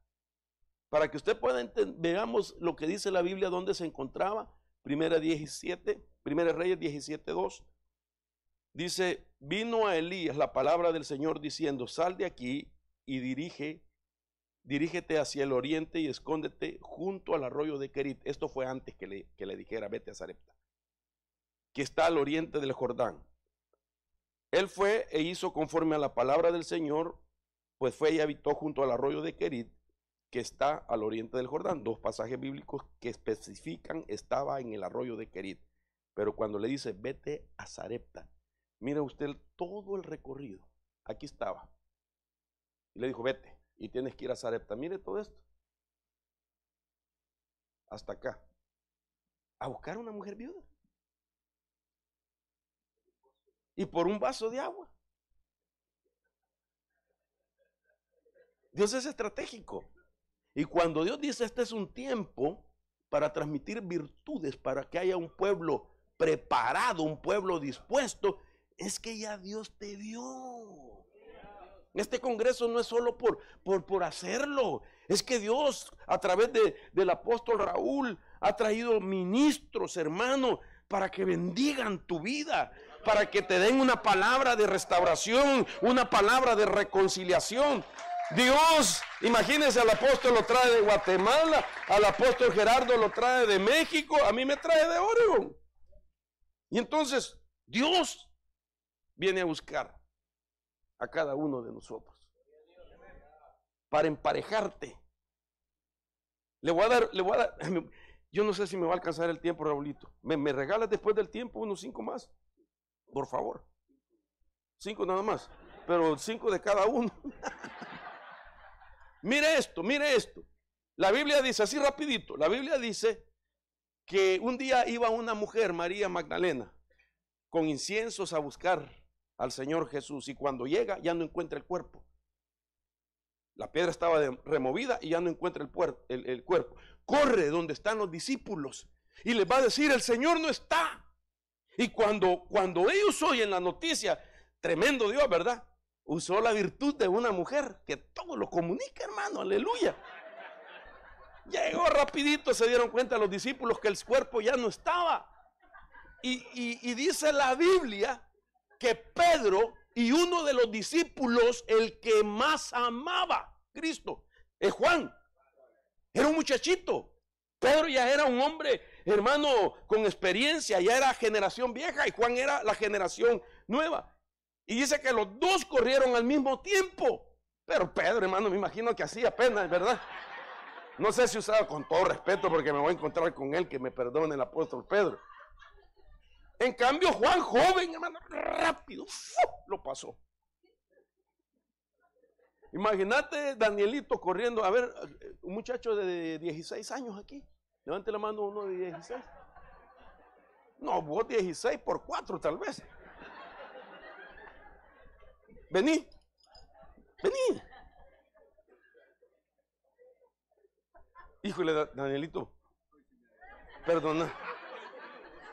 Para que usted pueda entender, veamos lo que dice la Biblia, dónde se encontraba. Primera 17, Primera Reyes 17, 2. Dice, vino a Elías la palabra del Señor diciendo, sal de aquí y dirige, dirígete hacia el oriente y escóndete junto al arroyo de Kerit. Esto fue antes que le, que le dijera, vete a Zarepta, que está al oriente del Jordán. Él fue e hizo conforme a la palabra del Señor, pues fue y habitó junto al arroyo de Querit, que está al oriente del Jordán. Dos pasajes bíblicos que especifican estaba en el arroyo de Querit. Pero cuando le dice, vete a Zarepta, mira usted todo el recorrido. Aquí estaba. Y le dijo, vete. Y tienes que ir a Zarepta. Mire todo esto. Hasta acá. A buscar una mujer viuda. y por un vaso de agua. Dios es estratégico. Y cuando Dios dice, este es un tiempo para transmitir virtudes, para que haya un pueblo preparado, un pueblo dispuesto, es que ya Dios te dio. Este Congreso no es solo por, por, por hacerlo, es que Dios a través del apóstol Raúl ha traído ministros, hermano, para que bendigan tu vida, para que te den una palabra de restauración, una palabra de reconciliación. Dios, imagínense, al apóstol lo trae de Guatemala, al apóstol Gerardo lo trae de México, a mí me trae de Oregon. Y entonces Dios viene a buscar a cada uno de nosotros para emparejarte. Le voy a dar, le voy a dar, yo no sé si me va a alcanzar el tiempo, Raulito. ¿Me, me regalas después del tiempo unos cinco más? Por favor. Cinco nada más. Pero cinco de cada uno. mire esto, mire esto. La Biblia dice, así rapidito, la Biblia dice que un día iba una mujer, María Magdalena, con inciensos a buscar al Señor Jesús y cuando llega ya no encuentra el cuerpo. La piedra estaba removida y ya no encuentra el, el cuerpo. Corre donde están los discípulos y les va a decir, el Señor no está. Y cuando, cuando ellos oyen la noticia, tremendo Dios, ¿verdad? Usó la virtud de una mujer que todo lo comunica, hermano, aleluya. Llegó rapidito, se dieron cuenta los discípulos que el cuerpo ya no estaba. Y, dice la Biblia que Pedro y uno de los discípulos, el que más amaba Cristo, es Juan. Era un muchachito. Pedro ya era un hombre hermano con experiencia, ya era generación vieja y Juan era la generación nueva. Y dice que los dos corrieron al mismo tiempo. Pero Pedro, hermano, me imagino que así apenas, ¿verdad? No sé si usaba con todo respeto porque me voy a encontrar con él, que me perdone el apóstol Pedro. En cambio, Juan, joven, hermano, rápido, lo pasó. Imagínate Danielito corriendo, a ver, eh, un muchacho de 16 años aquí. Levante la mano uno de 16. No, vos 16 por 4 tal vez. Vení. Vení. Híjole, Danielito. Perdona.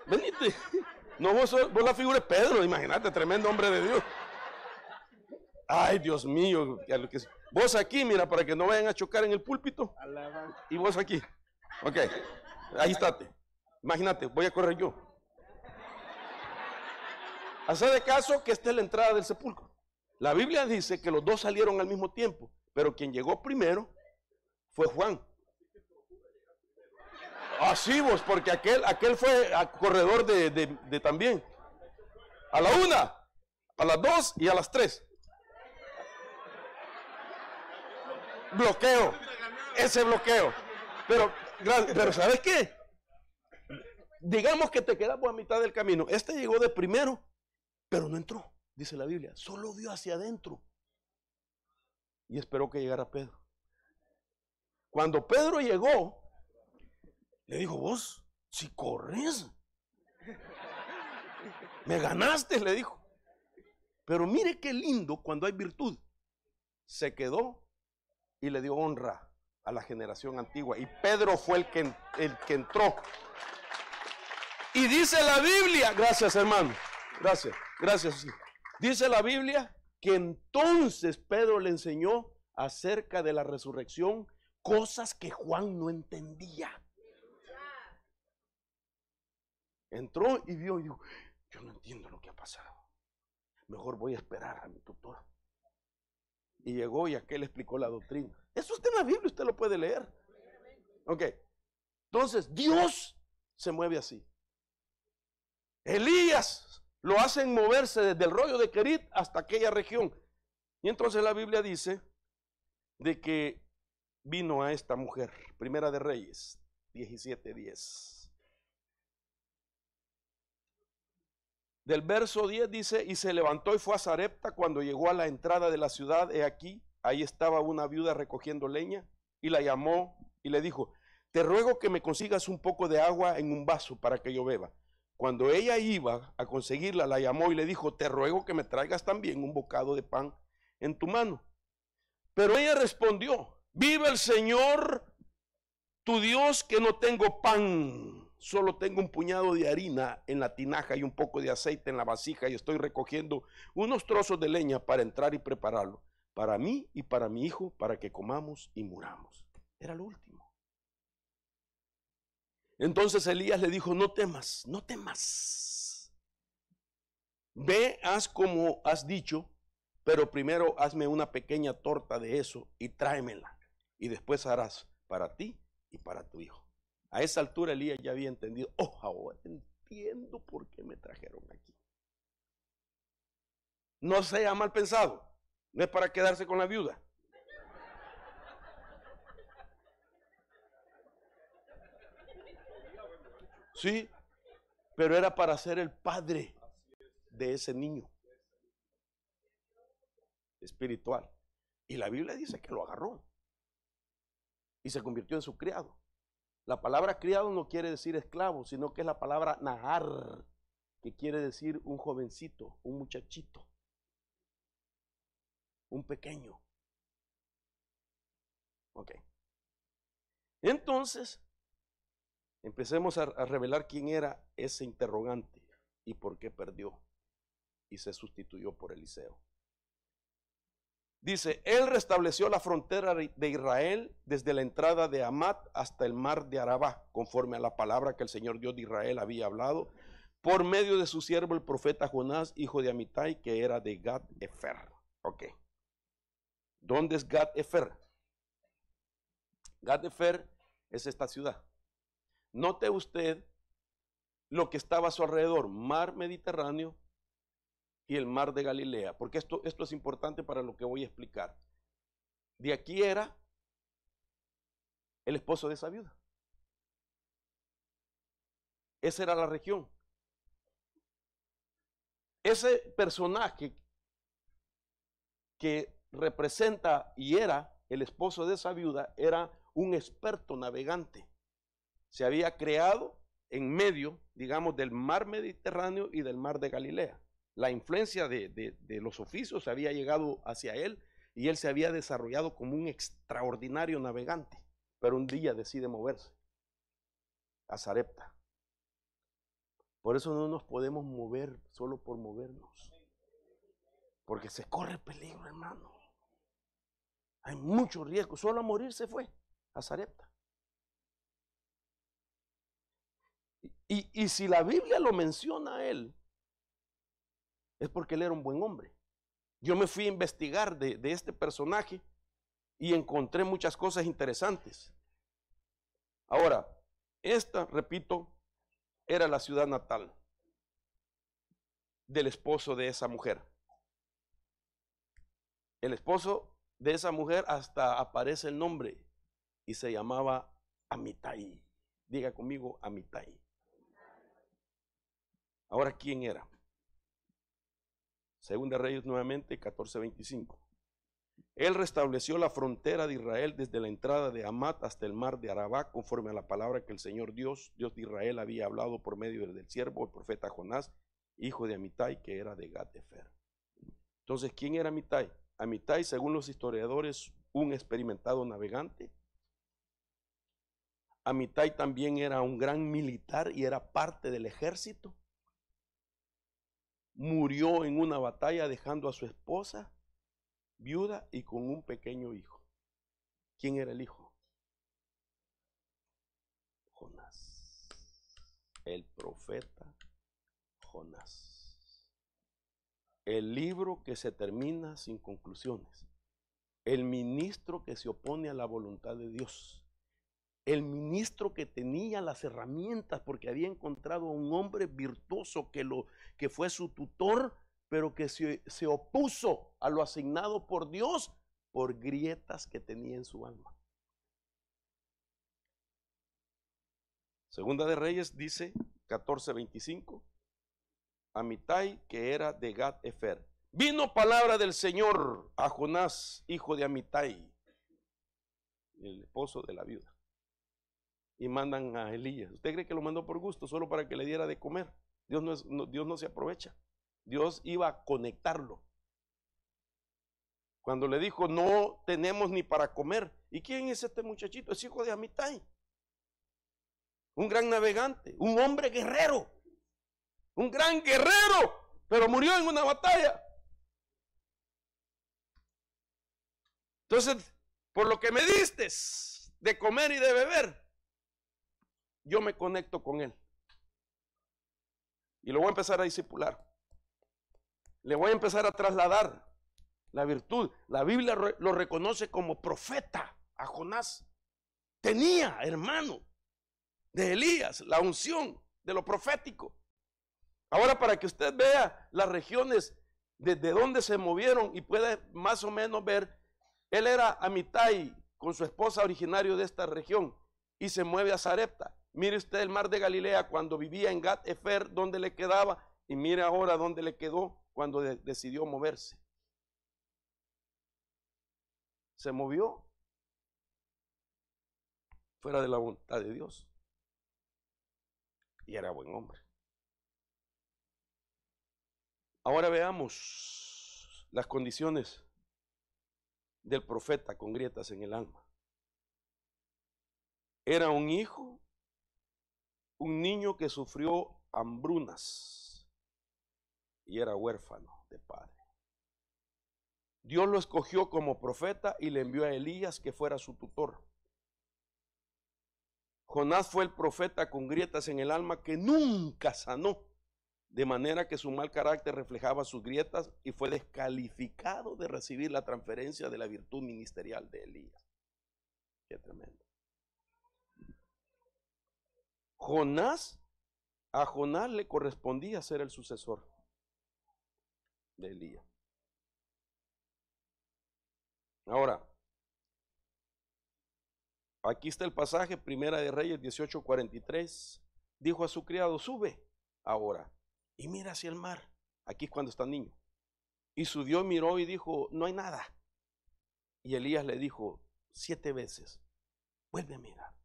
Venite. No, vos, la figura es Pedro, imagínate, tremendo hombre de Dios. Ay, Dios mío. Vos aquí, mira, para que no vayan a chocar en el púlpito. Y vos aquí. Ok, ahí estate. Imagínate, voy a correr yo. Hacer de caso que esta es la entrada del sepulcro. La Biblia dice que los dos salieron al mismo tiempo, pero quien llegó primero fue Juan. Así ah, vos, porque aquel, aquel fue corredor de, de, de también. A la una, a las dos y a las tres. Bloqueo. Ese bloqueo. Pero pero ¿sabes qué? Digamos que te quedamos a mitad del camino. Este llegó de primero, pero no entró, dice la Biblia. Solo vio hacia adentro. Y esperó que llegara Pedro. Cuando Pedro llegó, le dijo, vos, si corres, me ganaste, le dijo. Pero mire qué lindo cuando hay virtud. Se quedó y le dio honra a la generación antigua. Y Pedro fue el que, el que entró. Y dice la Biblia, gracias hermano, gracias, gracias. Dice la Biblia que entonces Pedro le enseñó acerca de la resurrección cosas que Juan no entendía. Entró y vio y dijo, yo no entiendo lo que ha pasado. Mejor voy a esperar a mi tutor y llegó y aquel explicó la doctrina. Eso está en la Biblia, usted lo puede leer. Ok. Entonces, Dios se mueve así. Elías lo hacen moverse desde el rollo de Querit hasta aquella región. Y entonces la Biblia dice de que vino a esta mujer, Primera de Reyes 17:10. del verso 10 dice, y se levantó y fue a Sarepta cuando llegó a la entrada de la ciudad, he aquí, ahí estaba una viuda recogiendo leña, y la llamó y le dijo, te ruego que me consigas un poco de agua en un vaso para que yo beba. Cuando ella iba a conseguirla, la llamó y le dijo, te ruego que me traigas también un bocado de pan en tu mano. Pero ella respondió, vive el Señor, tu Dios, que no tengo pan solo tengo un puñado de harina en la tinaja y un poco de aceite en la vasija y estoy recogiendo unos trozos de leña para entrar y prepararlo, para mí y para mi hijo, para que comamos y muramos. Era lo último. Entonces Elías le dijo, no temas, no temas. Ve, haz como has dicho, pero primero hazme una pequeña torta de eso y tráemela. Y después harás para ti y para tu hijo. A esa altura Elías ya había entendido, oh, ahora entiendo por qué me trajeron aquí. No sea mal pensado, no es para quedarse con la viuda. Sí, pero era para ser el padre de ese niño espiritual. Y la Biblia dice que lo agarró y se convirtió en su criado. La palabra criado no quiere decir esclavo, sino que es la palabra nagar, que quiere decir un jovencito, un muchachito, un pequeño. Ok. Entonces, empecemos a, a revelar quién era ese interrogante y por qué perdió y se sustituyó por Eliseo. Dice, Él restableció la frontera de Israel desde la entrada de Amat hasta el mar de Arabá, conforme a la palabra que el Señor Dios de Israel había hablado, por medio de su siervo el profeta Jonás, hijo de Amitai, que era de Gad Efer. Ok. ¿Dónde es Gad Efer? Gad Efer es esta ciudad. Note usted lo que estaba a su alrededor, mar Mediterráneo, y el mar de Galilea, porque esto, esto es importante para lo que voy a explicar. De aquí era el esposo de esa viuda. Esa era la región. Ese personaje que representa y era el esposo de esa viuda era un experto navegante. Se había creado en medio, digamos, del mar Mediterráneo y del mar de Galilea la influencia de, los oficios había llegado hacia él y él se había desarrollado como un extraordinario navegante, pero un día decide moverse a Zarepta. Por eso no nos podemos mover solo por movernos, porque se corre peligro, hermano. Hay mucho riesgo, solo a morir se fue a Zarepta. y si la Biblia lo menciona a él, es porque él era un buen hombre. Yo me fui a investigar de, este personaje y encontré muchas cosas interesantes. Ahora, esta, repito, era la ciudad natal del esposo de esa mujer. El esposo de esa mujer hasta aparece el nombre y se llamaba Amitai. Diga conmigo Amitai. Ahora, ¿quién era? Segunda Reyes nuevamente 14:25. Él restableció la frontera de Israel desde la entrada de Amat hasta el mar de Arabá, conforme a la palabra que el Señor Dios, Dios de Israel, había hablado por medio del siervo, el profeta Jonás, hijo de Amitai, que era de Gatefer. Entonces, ¿quién era Amitai? Amitai, según los historiadores, un experimentado navegante. Amitai también era un gran militar y era parte del ejército murió en una batalla dejando a su esposa viuda y con un pequeño hijo. ¿Quién era el hijo? Jonás. El profeta Jonás. El libro que se termina sin conclusiones. El ministro que se opone a la voluntad de Dios el ministro que tenía las herramientas porque había encontrado a un hombre virtuoso que, lo, que fue su tutor, pero que se, se opuso a lo asignado por Dios por grietas que tenía en su alma. Segunda de Reyes dice 14:25, Amitai que era de Gad Efer. Vino palabra del Señor a Jonás, hijo de Amitai, el esposo de la viuda y mandan a Elías. ¿Usted cree que lo mandó por gusto, solo para que le diera de comer? Dios no, Dios no se aprovecha. Dios iba a conectarlo. Cuando le dijo, no tenemos ni para comer. ¿Y quién es este muchachito? Es hijo de Amitai. Un gran navegante, un hombre guerrero, un gran guerrero, pero murió en una batalla. Entonces, por lo que me diste de comer y de beber, yo me conecto con Él. Y lo voy a empezar a discipular. Le voy a empezar a trasladar la virtud. La Biblia lo reconoce como profeta a Jonás. Tenía, hermano, de Elías, la unción de lo profético. Ahora, para que usted vea las regiones desde donde se movieron y pueda más o menos ver, él era a con su esposa originario de esta región y se mueve a Zarepta. Mire usted el mar de Galilea cuando vivía en Gat Efer, donde le quedaba, y mire ahora dónde le quedó cuando decidió moverse. Se movió fuera de la voluntad de Dios. Y era buen hombre. Ahora veamos las condiciones del profeta con grietas en el alma. Era un hijo un niño que sufrió hambrunas y era huérfano de padre. Dios lo escogió como profeta y le envió a Elías que fuera su tutor. Jonás fue el profeta con grietas en el alma que nunca sanó, de manera que su mal carácter reflejaba sus grietas y fue descalificado de recibir la transferencia de la virtud ministerial de Elías. Qué tremendo. Jonás, a Jonás le correspondía ser el sucesor de Elías. Ahora, aquí está el pasaje, Primera de Reyes 18:43. Dijo a su criado: Sube ahora y mira hacia el mar. Aquí es cuando está el niño. Y subió, miró y dijo: No hay nada. Y Elías le dijo siete veces: Vuelve a mirar.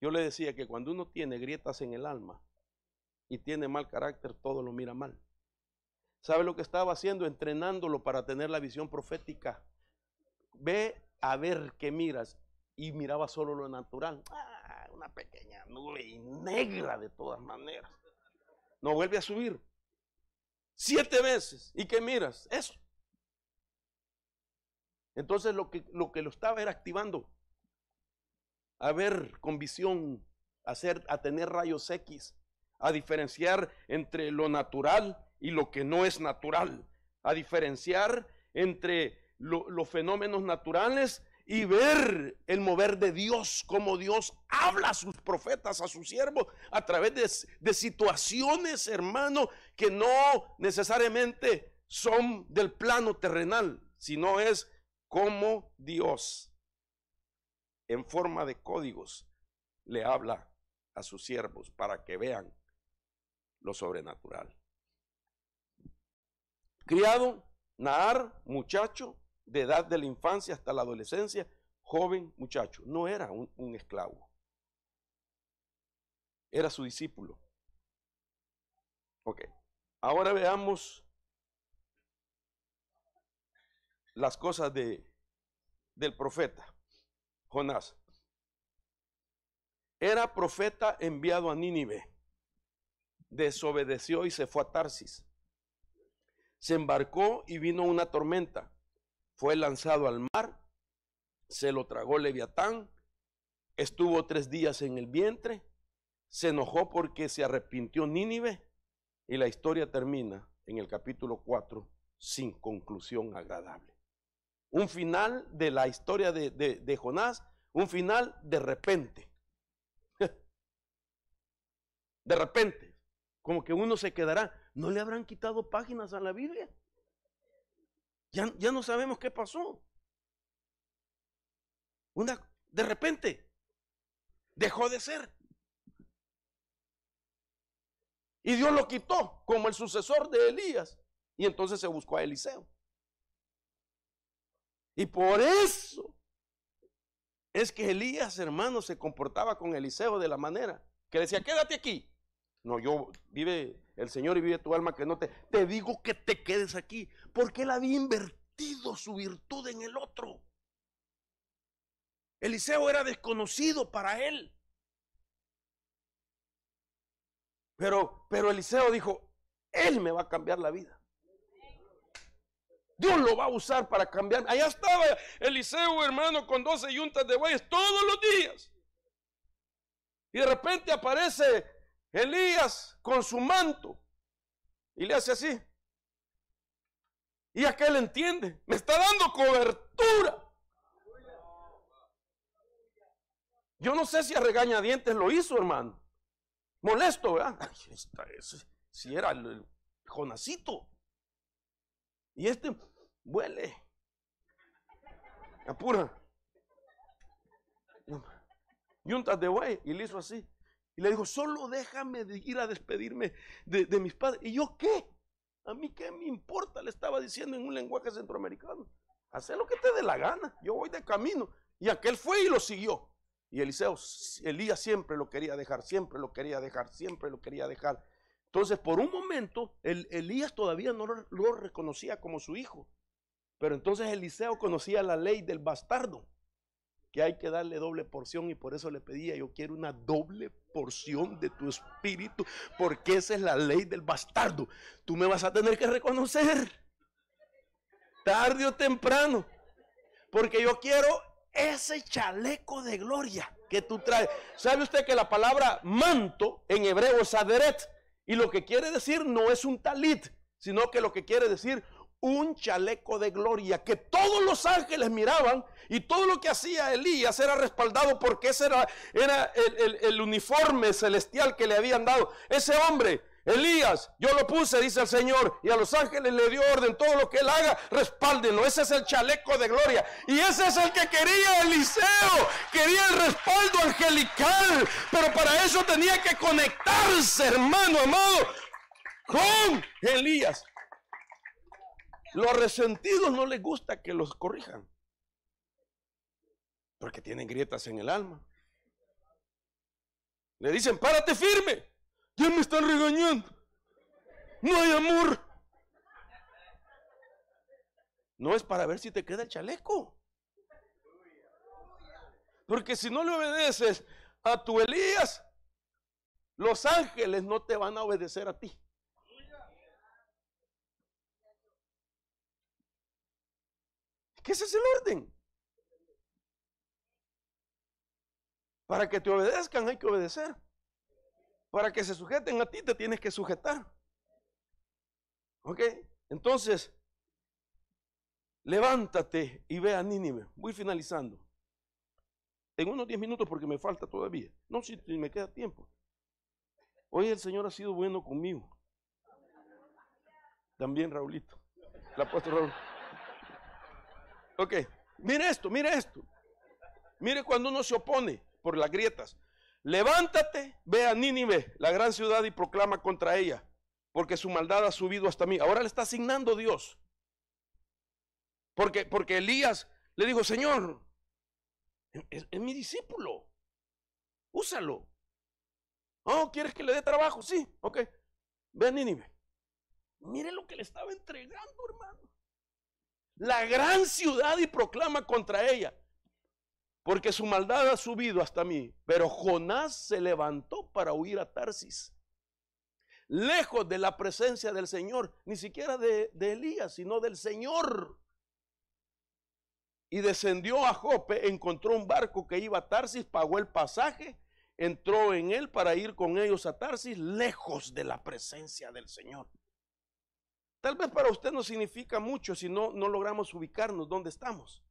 Yo le decía que cuando uno tiene grietas en el alma y tiene mal carácter, todo lo mira mal. ¿Sabe lo que estaba haciendo? Entrenándolo para tener la visión profética. Ve a ver qué miras. Y miraba solo lo natural. Ah, una pequeña nube y negra de todas maneras. No vuelve a subir. Siete veces. ¿Y qué miras? Eso. Entonces lo que lo, que lo estaba era activando a ver con visión, a, tener rayos X, a diferenciar entre lo natural y lo que no es natural, a diferenciar entre los fenómenos naturales y ver el mover de Dios, como Dios habla a sus profetas, a sus siervos, a través de, de, situaciones, hermano, que no necesariamente son del plano terrenal, sino es como Dios en forma de códigos le habla a sus siervos para que vean lo sobrenatural. Criado, Naar, muchacho, de edad de la infancia hasta la adolescencia, joven muchacho, no era un, esclavo, era su discípulo. Ok, ahora veamos las cosas de, del profeta. Jonás. Era profeta enviado a Nínive. Desobedeció y se fue a Tarsis. Se embarcó y vino una tormenta. Fue lanzado al mar. Se lo tragó Leviatán. Estuvo tres días en el vientre. Se enojó porque se arrepintió Nínive. Y la historia termina en el capítulo 4 sin conclusión agradable un final de la historia de, Jonás, un final de repente. De repente, como que uno se quedará. No le habrán quitado páginas a la Biblia. Ya, ya no sabemos qué pasó. Una, de repente, dejó de ser. Y Dios lo quitó como el sucesor de Elías. Y entonces se buscó a Eliseo. Y por eso es que Elías, hermano, se comportaba con Eliseo de la manera que decía, quédate aquí. No, yo vive el Señor y vive tu alma que no te... Te digo que te quedes aquí, porque él había invertido su virtud en el otro. Eliseo era desconocido para él. Pero, pero Eliseo dijo, él me va a cambiar la vida. Dios lo va a usar para cambiar. Allá estaba Eliseo, hermano, con 12 yuntas de bueyes todos los días. Y de repente aparece Elías con su manto y le hace así. Y aquel entiende, me está dando cobertura. Yo no sé si a regañadientes lo hizo, hermano. Molesto, ¿verdad? está, si era el, el jonacito. Y este huele. Apura. un de güey. Y le hizo así. Y le dijo, solo déjame ir a despedirme de, de mis padres. ¿Y yo qué? ¿A mí qué me importa? Le estaba diciendo en un lenguaje centroamericano. Haz lo que te dé la gana. Yo voy de camino. Y aquel fue y lo siguió. Y Eliseo, Elías siempre lo quería dejar, siempre lo quería dejar, siempre lo quería dejar. Entonces, por un momento, el, Elías todavía no lo, reconocía como su hijo. Pero entonces Eliseo conocía la ley del bastardo, que hay que darle doble porción y por eso le pedía, yo quiero una doble porción de tu espíritu, porque esa es la ley del bastardo. Tú me vas a tener que reconocer, tarde o temprano, porque yo quiero ese chaleco de gloria que tú traes. ¿Sabe usted que la palabra manto en hebreo es aderet? Y lo que quiere decir no es un talit, sino que lo que quiere decir un chaleco de gloria que todos los ángeles miraban y todo lo que hacía Elías era respaldado porque ese era, el, el uniforme celestial que le habían dado. Ese hombre Elías, yo lo puse, dice el Señor, y a los ángeles le dio orden, todo lo que él haga, respáldenlo. Ese es el chaleco de gloria. Y ese es el que quería Eliseo, quería el respaldo angelical, pero para eso tenía que conectarse, hermano amado, con Elías. Los resentidos no les gusta que los corrijan, porque tienen grietas en el alma. Le dicen, párate firme. Ya me está regañando. No hay amor. No es para ver si te queda el chaleco. Porque si no le obedeces a tu Elías, los ángeles no te van a obedecer a ti. ¿Qué ese es el orden? Para que te obedezcan hay que obedecer. Para que se sujeten a ti te tienes que sujetar. ¿Ok? Entonces, levántate y ve a Nínive. Voy finalizando. En unos 10 minutos porque me falta todavía. No, si me queda tiempo. Hoy el Señor ha sido bueno conmigo. También Raulito. La apóstol Ok, mire esto, mire esto. Mire cuando uno se opone por las grietas levántate, ve a Nínive, la gran ciudad, y proclama contra ella, porque su maldad ha subido hasta mí. Ahora le está asignando Dios. Porque, porque Elías le dijo, Señor, es, mi discípulo, úsalo. Oh, ¿quieres que le dé trabajo? Sí, ok. Ve a Nínive. Mire lo que le estaba entregando, hermano. La gran ciudad y proclama contra ella porque su maldad ha subido hasta mí. Pero Jonás se levantó para huir a Tarsis, lejos de la presencia del Señor, ni siquiera de, Elías, sino del Señor. Y descendió a Jope, encontró un barco que iba a Tarsis, pagó el pasaje, entró en él para ir con ellos a Tarsis, lejos de la presencia del Señor. Tal vez para usted no significa mucho si no, no logramos ubicarnos donde estamos.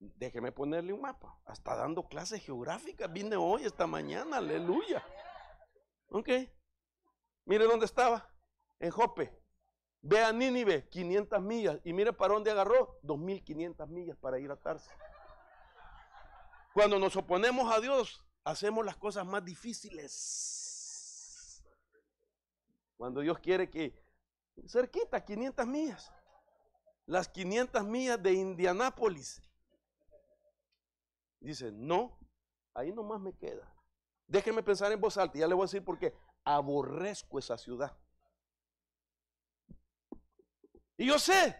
Déjeme ponerle un mapa. Hasta dando clases geográficas vine hoy, esta mañana, aleluya. Ok. Mire dónde estaba, en Jope. Ve a Nínive, 500 millas. Y mire para dónde agarró, 2500 millas para ir a Tarsa. Cuando nos oponemos a Dios, hacemos las cosas más difíciles. Cuando Dios quiere que, cerquita, 500 millas. Las 500 millas de Indianápolis Dice, no, ahí nomás me queda. Déjeme pensar en voz alta, ya le voy a decir por qué. aborrezco esa ciudad. Y yo sé,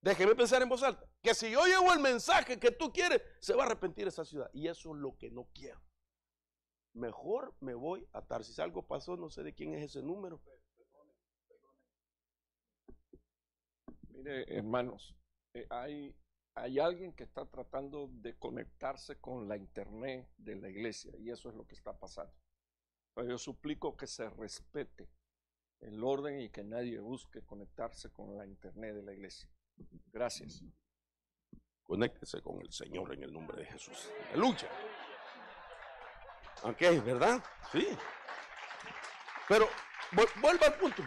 déjeme pensar en voz alta, que si yo llevo el mensaje que tú quieres, se va a arrepentir esa ciudad. Y eso es lo que no quiero. Mejor me voy a Tarsis. Algo pasó, no sé de quién es ese número. Mire, hermanos, eh, hay hay alguien que está tratando de conectarse con la internet de la iglesia y eso es lo que está pasando. Pero yo suplico que se respete el orden y que nadie busque conectarse con la internet de la iglesia. Gracias. Conéctese con el Señor en el nombre de Jesús. Lucha. es ¿verdad? Sí. Pero vuelvo al punto.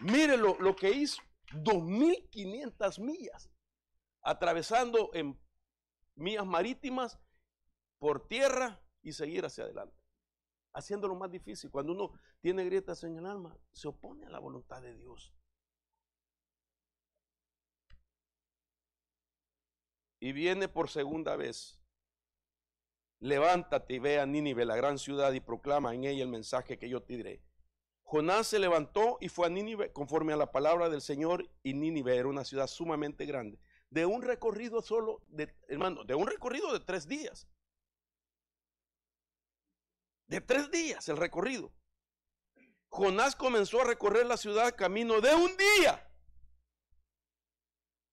Mire lo que hizo. 2.500 millas atravesando en mías marítimas, por tierra y seguir hacia adelante. Haciéndolo más difícil. Cuando uno tiene grietas en el alma, se opone a la voluntad de Dios. Y viene por segunda vez. Levántate y ve a Nínive, la gran ciudad, y proclama en ella el mensaje que yo te diré. Jonás se levantó y fue a Nínive conforme a la palabra del Señor, y Nínive era una ciudad sumamente grande de un recorrido solo, de, hermano, de un recorrido de tres días. De tres días el recorrido. Jonás comenzó a recorrer la ciudad camino de un día.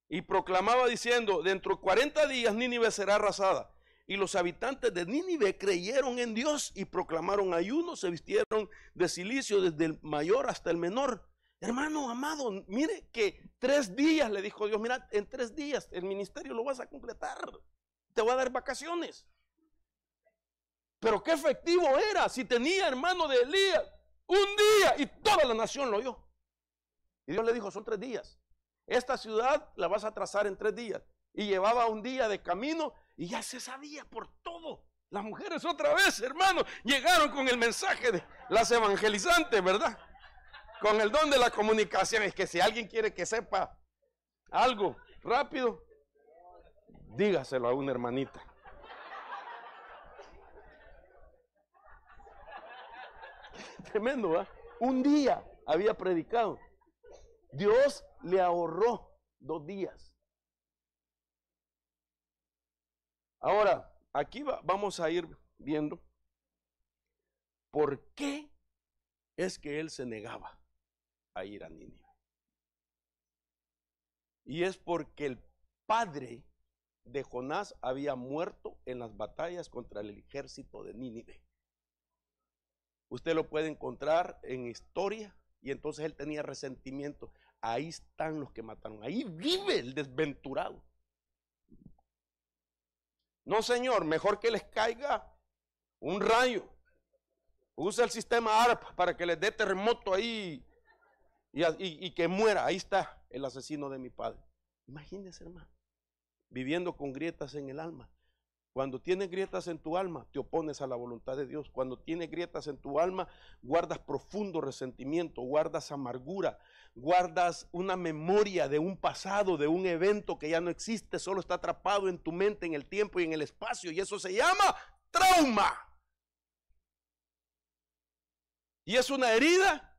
Y proclamaba diciendo, dentro de 40 días Nínive será arrasada. Y los habitantes de Nínive creyeron en Dios y proclamaron ayuno, se vistieron de silicio desde el mayor hasta el menor Hermano amado, mire que tres días le dijo Dios, mira, en tres días el ministerio lo vas a completar, te voy a dar vacaciones. Pero qué efectivo era si tenía hermano de Elías un día y toda la nación lo oyó. Y Dios le dijo, son tres días. Esta ciudad la vas a trazar en tres días. Y llevaba un día de camino y ya se sabía por todo. Las mujeres otra vez, hermano, llegaron con el mensaje de las evangelizantes, ¿verdad? con el don de la comunicación es que si alguien quiere que sepa algo rápido, dígaselo a una hermanita. Tremendo, ¿verdad? Un día había predicado. Dios le ahorró dos días. Ahora, aquí vamos a ir viendo por qué es que él se negaba a ir a Nínive. Y es porque el padre de Jonás había muerto en las batallas contra el ejército de Nínive. Usted lo puede encontrar en historia y entonces él tenía resentimiento. Ahí están los que mataron. Ahí vive el desventurado. No, señor, mejor que les caiga un rayo. Usa el sistema ARP para que les dé terremoto ahí y, que muera, ahí está el asesino de mi padre. Imagínese, hermano, viviendo con grietas en el alma. Cuando tienes grietas en tu alma, te opones a la voluntad de Dios. Cuando tienes grietas en tu alma, guardas profundo resentimiento, guardas amargura, guardas una memoria de un pasado, de un evento que ya no existe, solo está atrapado en tu mente, en el tiempo y en el espacio. Y eso se llama trauma. Y es una herida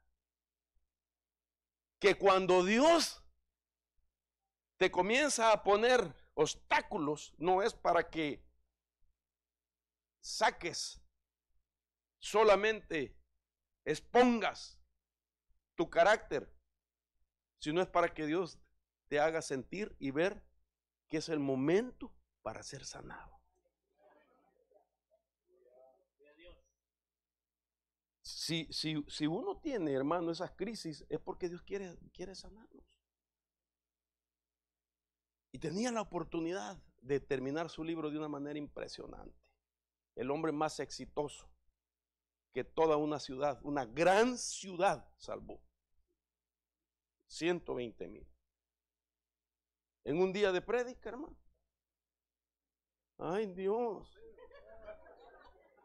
que cuando Dios te comienza a poner obstáculos, no es para que saques, solamente expongas tu carácter, sino es para que Dios te haga sentir y ver que es el momento para ser sanado. Si, uno tiene, hermano, esas crisis, es porque Dios quiere, quiere sanarnos. Y tenía la oportunidad de terminar su libro de una manera impresionante. El hombre más exitoso que toda una ciudad, una gran ciudad salvó. 120 mil. En un día de prédica, hermano. Ay Dios.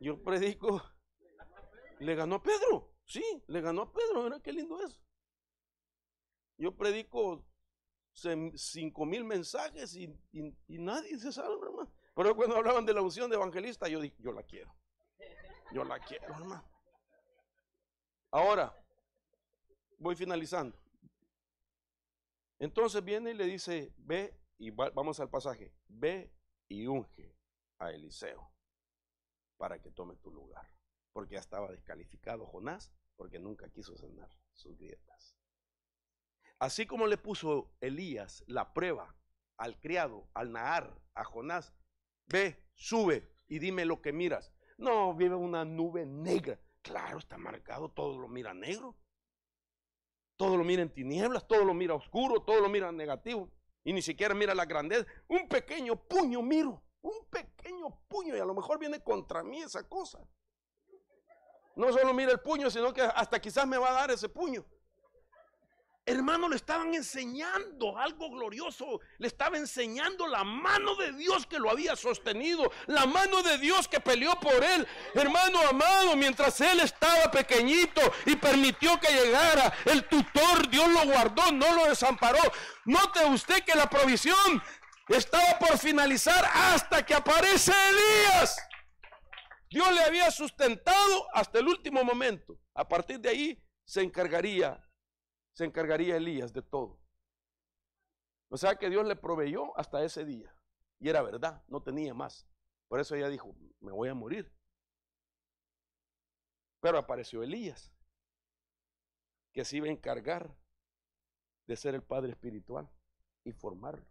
Yo predico le ganó a Pedro. Sí, le ganó a Pedro. Mira qué lindo es. Yo predico cinco mil mensajes y, nadie se sabe, hermano. Pero cuando hablaban de la unción de evangelista, yo dije, yo la quiero. Yo la quiero, hermano. Ahora, voy finalizando. Entonces viene y le dice, ve y vamos al pasaje, ve y unge a Eliseo para que tome tu lugar porque ya estaba descalificado Jonás, porque nunca quiso sanar sus dietas. Así como le puso Elías la prueba al criado, al Nahar, a Jonás, ve, sube y dime lo que miras. No, vive una nube negra. Claro, está marcado, todo lo mira negro. Todo lo mira en tinieblas, todo lo mira oscuro, todo lo mira negativo. Y ni siquiera mira la grandeza. Un pequeño puño miro, un pequeño puño y a lo mejor viene contra mí esa cosa. No solo mira el puño, sino que hasta quizás me va a dar ese puño. Hermano, le estaban enseñando algo glorioso. Le estaba enseñando la mano de Dios que lo había sostenido. La mano de Dios que peleó por él. Hermano amado, mientras él estaba pequeñito y permitió que llegara el tutor, Dios lo guardó, no lo desamparó. Note usted que la provisión estaba por finalizar hasta que aparece Elías. Dios le había sustentado hasta el último momento. A partir de ahí se encargaría, se encargaría Elías de todo. O sea que Dios le proveyó hasta ese día. Y era verdad, no tenía más. Por eso ella dijo, me voy a morir. Pero apareció Elías, que se iba a encargar de ser el padre espiritual y formarlo.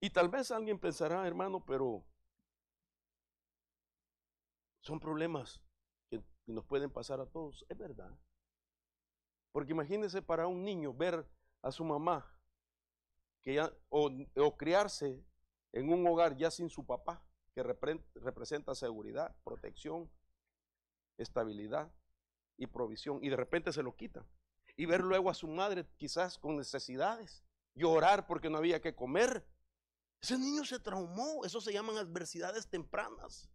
Y tal vez alguien pensará, hermano, pero son problemas que nos pueden pasar a todos. Es verdad. Porque imagínese para un niño ver a su mamá que o, criarse en un hogar ya sin su papá, que representa seguridad, protección, estabilidad y provisión, y de repente se lo quita. Y ver luego a su madre quizás con necesidades, llorar porque no había que comer, ese niño se traumó. Eso se llaman adversidades tempranas.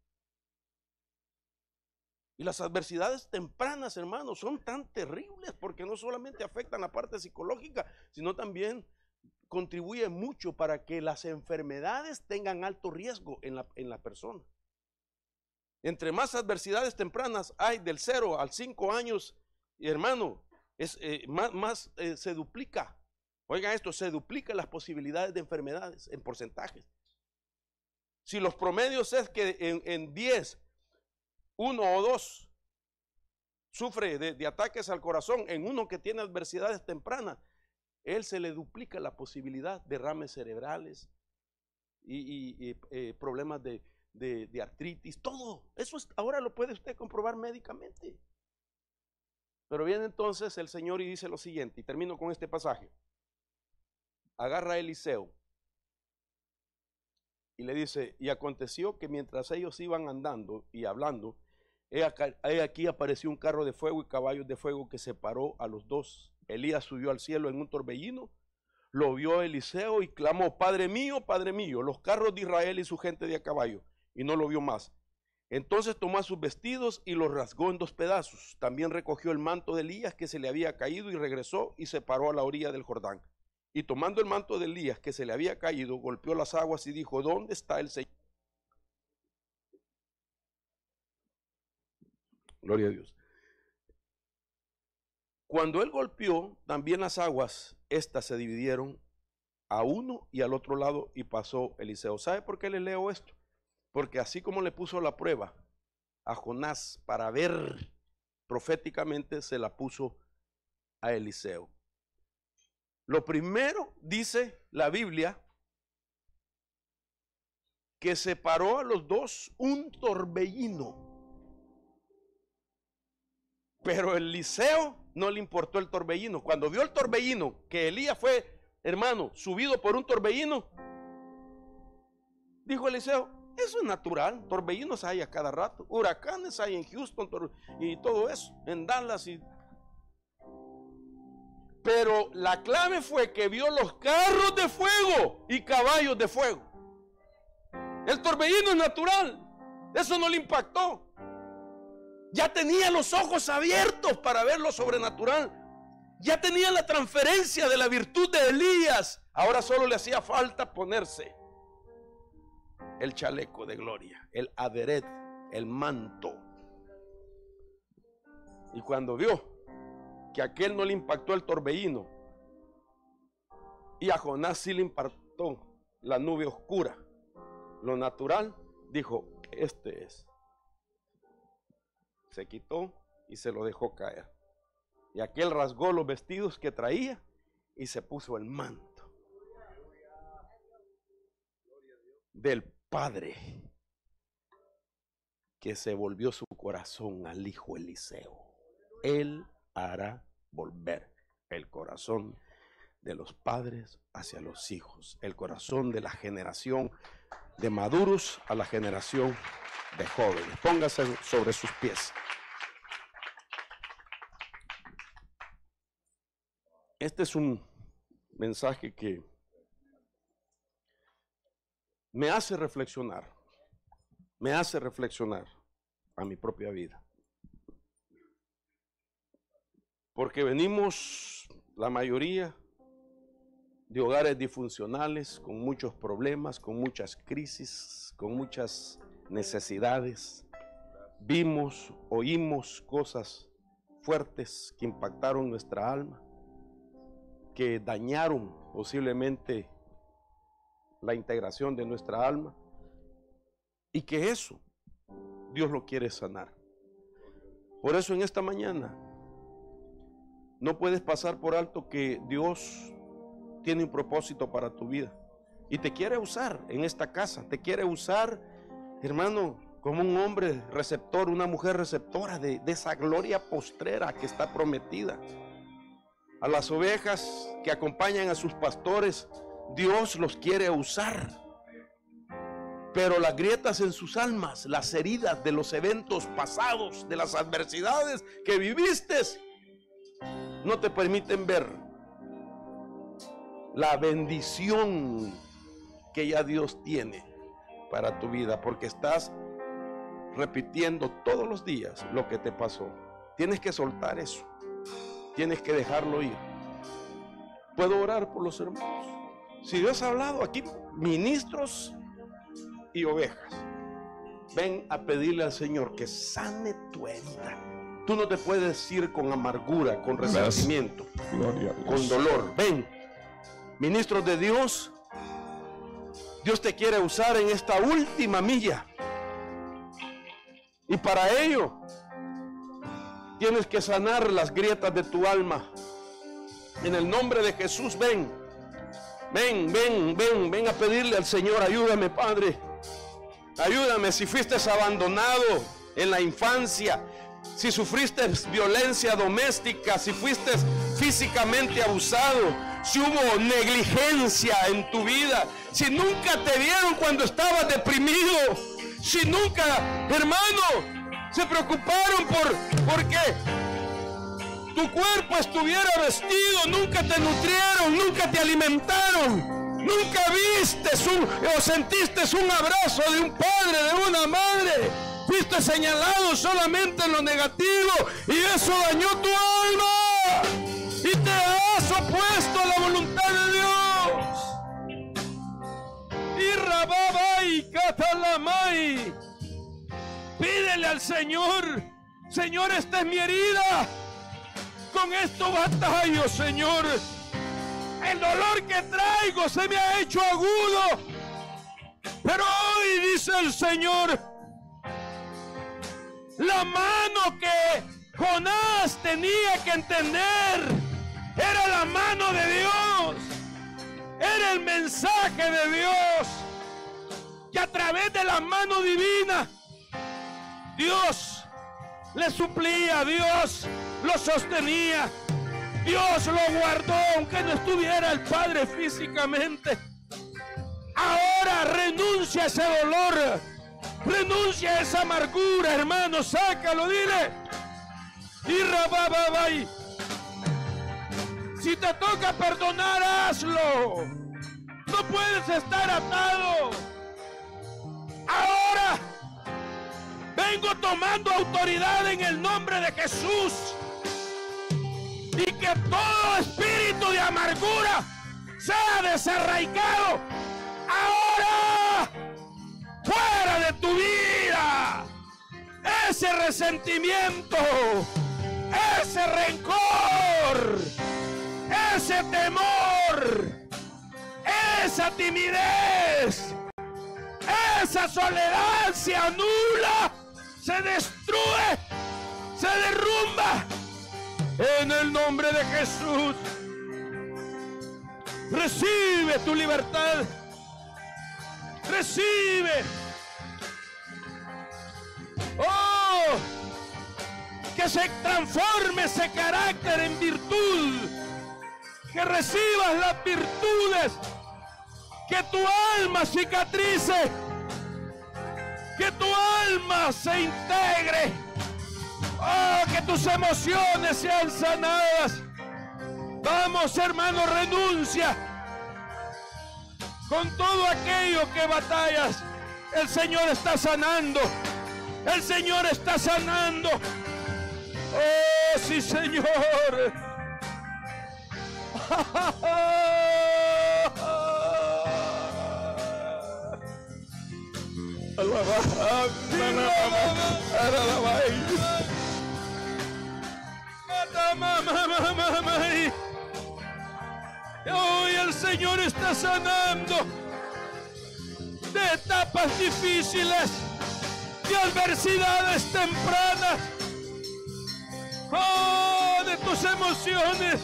Y las adversidades tempranas, hermanos, son tan terribles porque no solamente afectan la parte psicológica, sino también contribuye mucho para que las enfermedades tengan alto riesgo en la, persona. Entre más adversidades tempranas hay del 0 al 5 años, hermano, eh, más, eh, se duplica Oigan esto, se duplica las posibilidades de enfermedades en porcentajes. Si los promedios es que en, 10, uno o dos sufre de, ataques al corazón, en uno que tiene adversidades tempranas, él se le duplica la posibilidad de derrames cerebrales y, eh, problemas de, artritis, todo. Eso ahora lo puede usted comprobar médicamente. Pero viene entonces el Señor y dice lo siguiente, y termino con este pasaje agarra a Eliseo y le dice, y aconteció que mientras ellos iban andando y hablando, he aquí apareció un carro de fuego y caballos de fuego que separó a los dos. Elías subió al cielo en un torbellino, lo vio Eliseo y clamó, Padre mío, Padre mío, los carros de Israel y su gente de a caballo, y no lo vio más. Entonces tomó sus vestidos y los rasgó en dos pedazos. También recogió el manto de Elías que se le había caído y regresó y se paró a la orilla del Jordán. Y tomando el manto de Elías que se le había caído, golpeó las aguas y dijo, ¿dónde está el Señor? Gloria a Dios. Cuando él golpeó, también las aguas, éstas se dividieron a uno y al otro lado y pasó Eliseo. ¿Sabe por qué le leo esto? Porque así como le puso la prueba a Jonás para ver proféticamente, se la puso a Eliseo. Lo primero dice la Biblia que separó a los dos un torbellino. Pero el Liceo no le importó el torbellino. Cuando vio el torbellino, que Elías fue, hermano, subido por un torbellino, dijo Eliseo, eso es natural, torbellinos hay a cada rato, huracanes hay en Houston y todo eso, en Dallas y pero la clave fue que vio los carros de fuego y caballos de fuego. El torbellino es natural. Eso no le impactó. Ya tenía los ojos abiertos para ver lo sobrenatural. Ya tenía la transferencia de la virtud de Elías. Ahora solo le hacía falta ponerse el chaleco de gloria, el aderet, el manto. Y cuando vio que aquel no le impactó el torbellino y a Jonás sí le impactó la nube oscura. Lo natural dijo, este es. Se quitó y se lo dejó caer. Y aquel rasgó los vestidos que traía y se puso el manto del Padre que se volvió su corazón al hijo Eliseo. Él hará volver el corazón de los padres hacia los hijos, el corazón de la generación de maduros a la generación de jóvenes. Póngase sobre sus pies. Este es un mensaje que me hace reflexionar, me hace reflexionar a mi propia vida. Porque venimos, la mayoría, de hogares disfuncionales, con muchos problemas, con muchas crisis, con muchas necesidades. Vimos, oímos cosas fuertes que impactaron nuestra alma, que dañaron posiblemente la integración de nuestra alma y que eso Dios lo quiere sanar. Por eso en esta mañana no puedes pasar por alto que Dios tiene un propósito para tu vida. Y te quiere usar en esta casa. Te quiere usar, hermano, como un hombre receptor, una mujer receptora de, esa gloria postrera que está prometida. A las ovejas que acompañan a sus pastores, Dios los quiere usar. Pero las grietas en sus almas, las heridas de los eventos pasados, de las adversidades que viviste, no te permiten ver la bendición que ya Dios tiene para tu vida, porque estás repitiendo todos los días lo que te pasó. Tienes que soltar eso, tienes que dejarlo ir. Puedo orar por los hermanos. Si Dios ha hablado aquí, ministros y ovejas, ven a pedirle al Señor que sane tu herida Tú no te puedes ir con amargura, con resentimiento, con dolor. Ven, ministro de Dios, Dios te quiere usar en esta última milla. Y para ello, tienes que sanar las grietas de tu alma. En el nombre de Jesús, ven. Ven, ven, ven, ven a pedirle al Señor, ayúdame, Padre. Ayúdame si fuiste abandonado en la infancia, si sufriste violencia doméstica, si fuiste físicamente abusado, si hubo negligencia en tu vida, si nunca te vieron cuando estabas deprimido, si nunca, hermano, se preocuparon por, por qué tu cuerpo estuviera vestido, nunca te nutrieron, nunca te alimentaron. Nunca viste o sentiste un abrazo de un padre, de una madre. Fuiste señalado solamente en lo negativo y eso dañó tu alma. Y te has opuesto a la voluntad de Dios. Y y Pídele al Señor. Señor, esta es mi herida. Con esto batallo, Señor. El dolor que traigo se me ha hecho agudo. Pero hoy dice el Señor, la mano que Jonás tenía que entender era la mano de Dios. Era el mensaje de Dios. Que a través de la mano divina, Dios le suplía, Dios lo sostenía, Dios lo guardó, aunque no estuviera el Padre físicamente. Ahora renuncia a ese dolor Renuncia a esa amargura, hermano. Sácalo, dile. Y rabababay. Si te toca perdonar, hazlo. No puedes estar atado. Ahora vengo tomando autoridad en el nombre de Jesús. Y que todo espíritu de amargura sea desarraigado. Ahora fuera de tu vida ese resentimiento, ese rencor, ese temor, esa timidez, esa soledad se anula, se destruye, se derrumba en el nombre de Jesús. Recibe tu libertad. Recibe. Oh, que se transforme ese carácter en virtud. Que recibas las virtudes. Que tu alma cicatrice. Que tu alma se integre. Oh, que tus emociones sean sanadas. Vamos, hermano, renuncia con todo aquello que batallas. El Señor está sanando. El Señor está sanando. Oh, sí, Señor. Hoy el Señor está sanando de etapas difíciles, de adversidades tempranas, oh, de tus emociones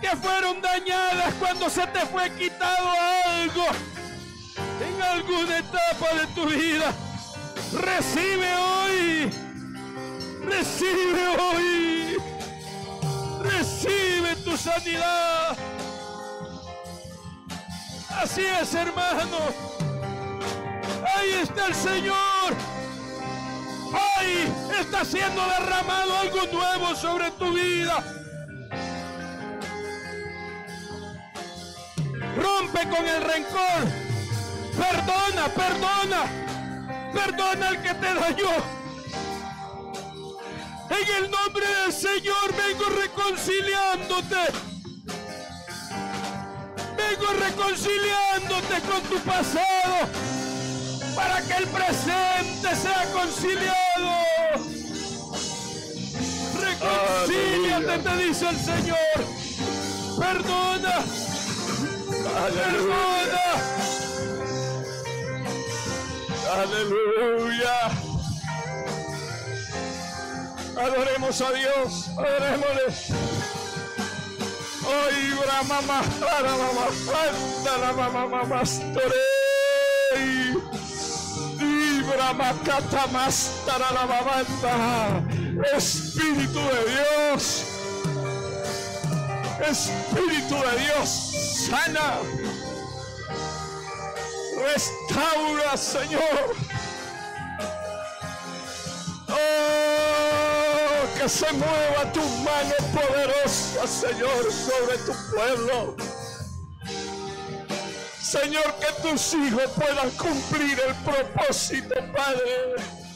que fueron dañadas cuando se te fue quitado algo en alguna etapa de tu vida. Recibe hoy, recibe hoy, recibe sanidad. Así es, hermano. Ahí está el Señor. Ahí está siendo derramado algo nuevo sobre tu vida. Rompe con el rencor. Perdona, perdona. Perdona el que te dañó. En el nombre del Señor vengo reconciliándote. Vengo reconciliándote con tu pasado para que el presente sea conciliado. Reconcíliate, te dice el Señor. Perdona. Aleluya. Perdona. Aleluya. Adoremos a Dios. Adorémosle. Ay, brama mamá, la mamá, mamá, mamá, Espíritu de Dios, Espíritu de Dios, sana, restaura, Señor. Oh, que se mueva tu mano poderosa, Señor, sobre tu pueblo. Señor, que tus hijos puedan cumplir el propósito, Padre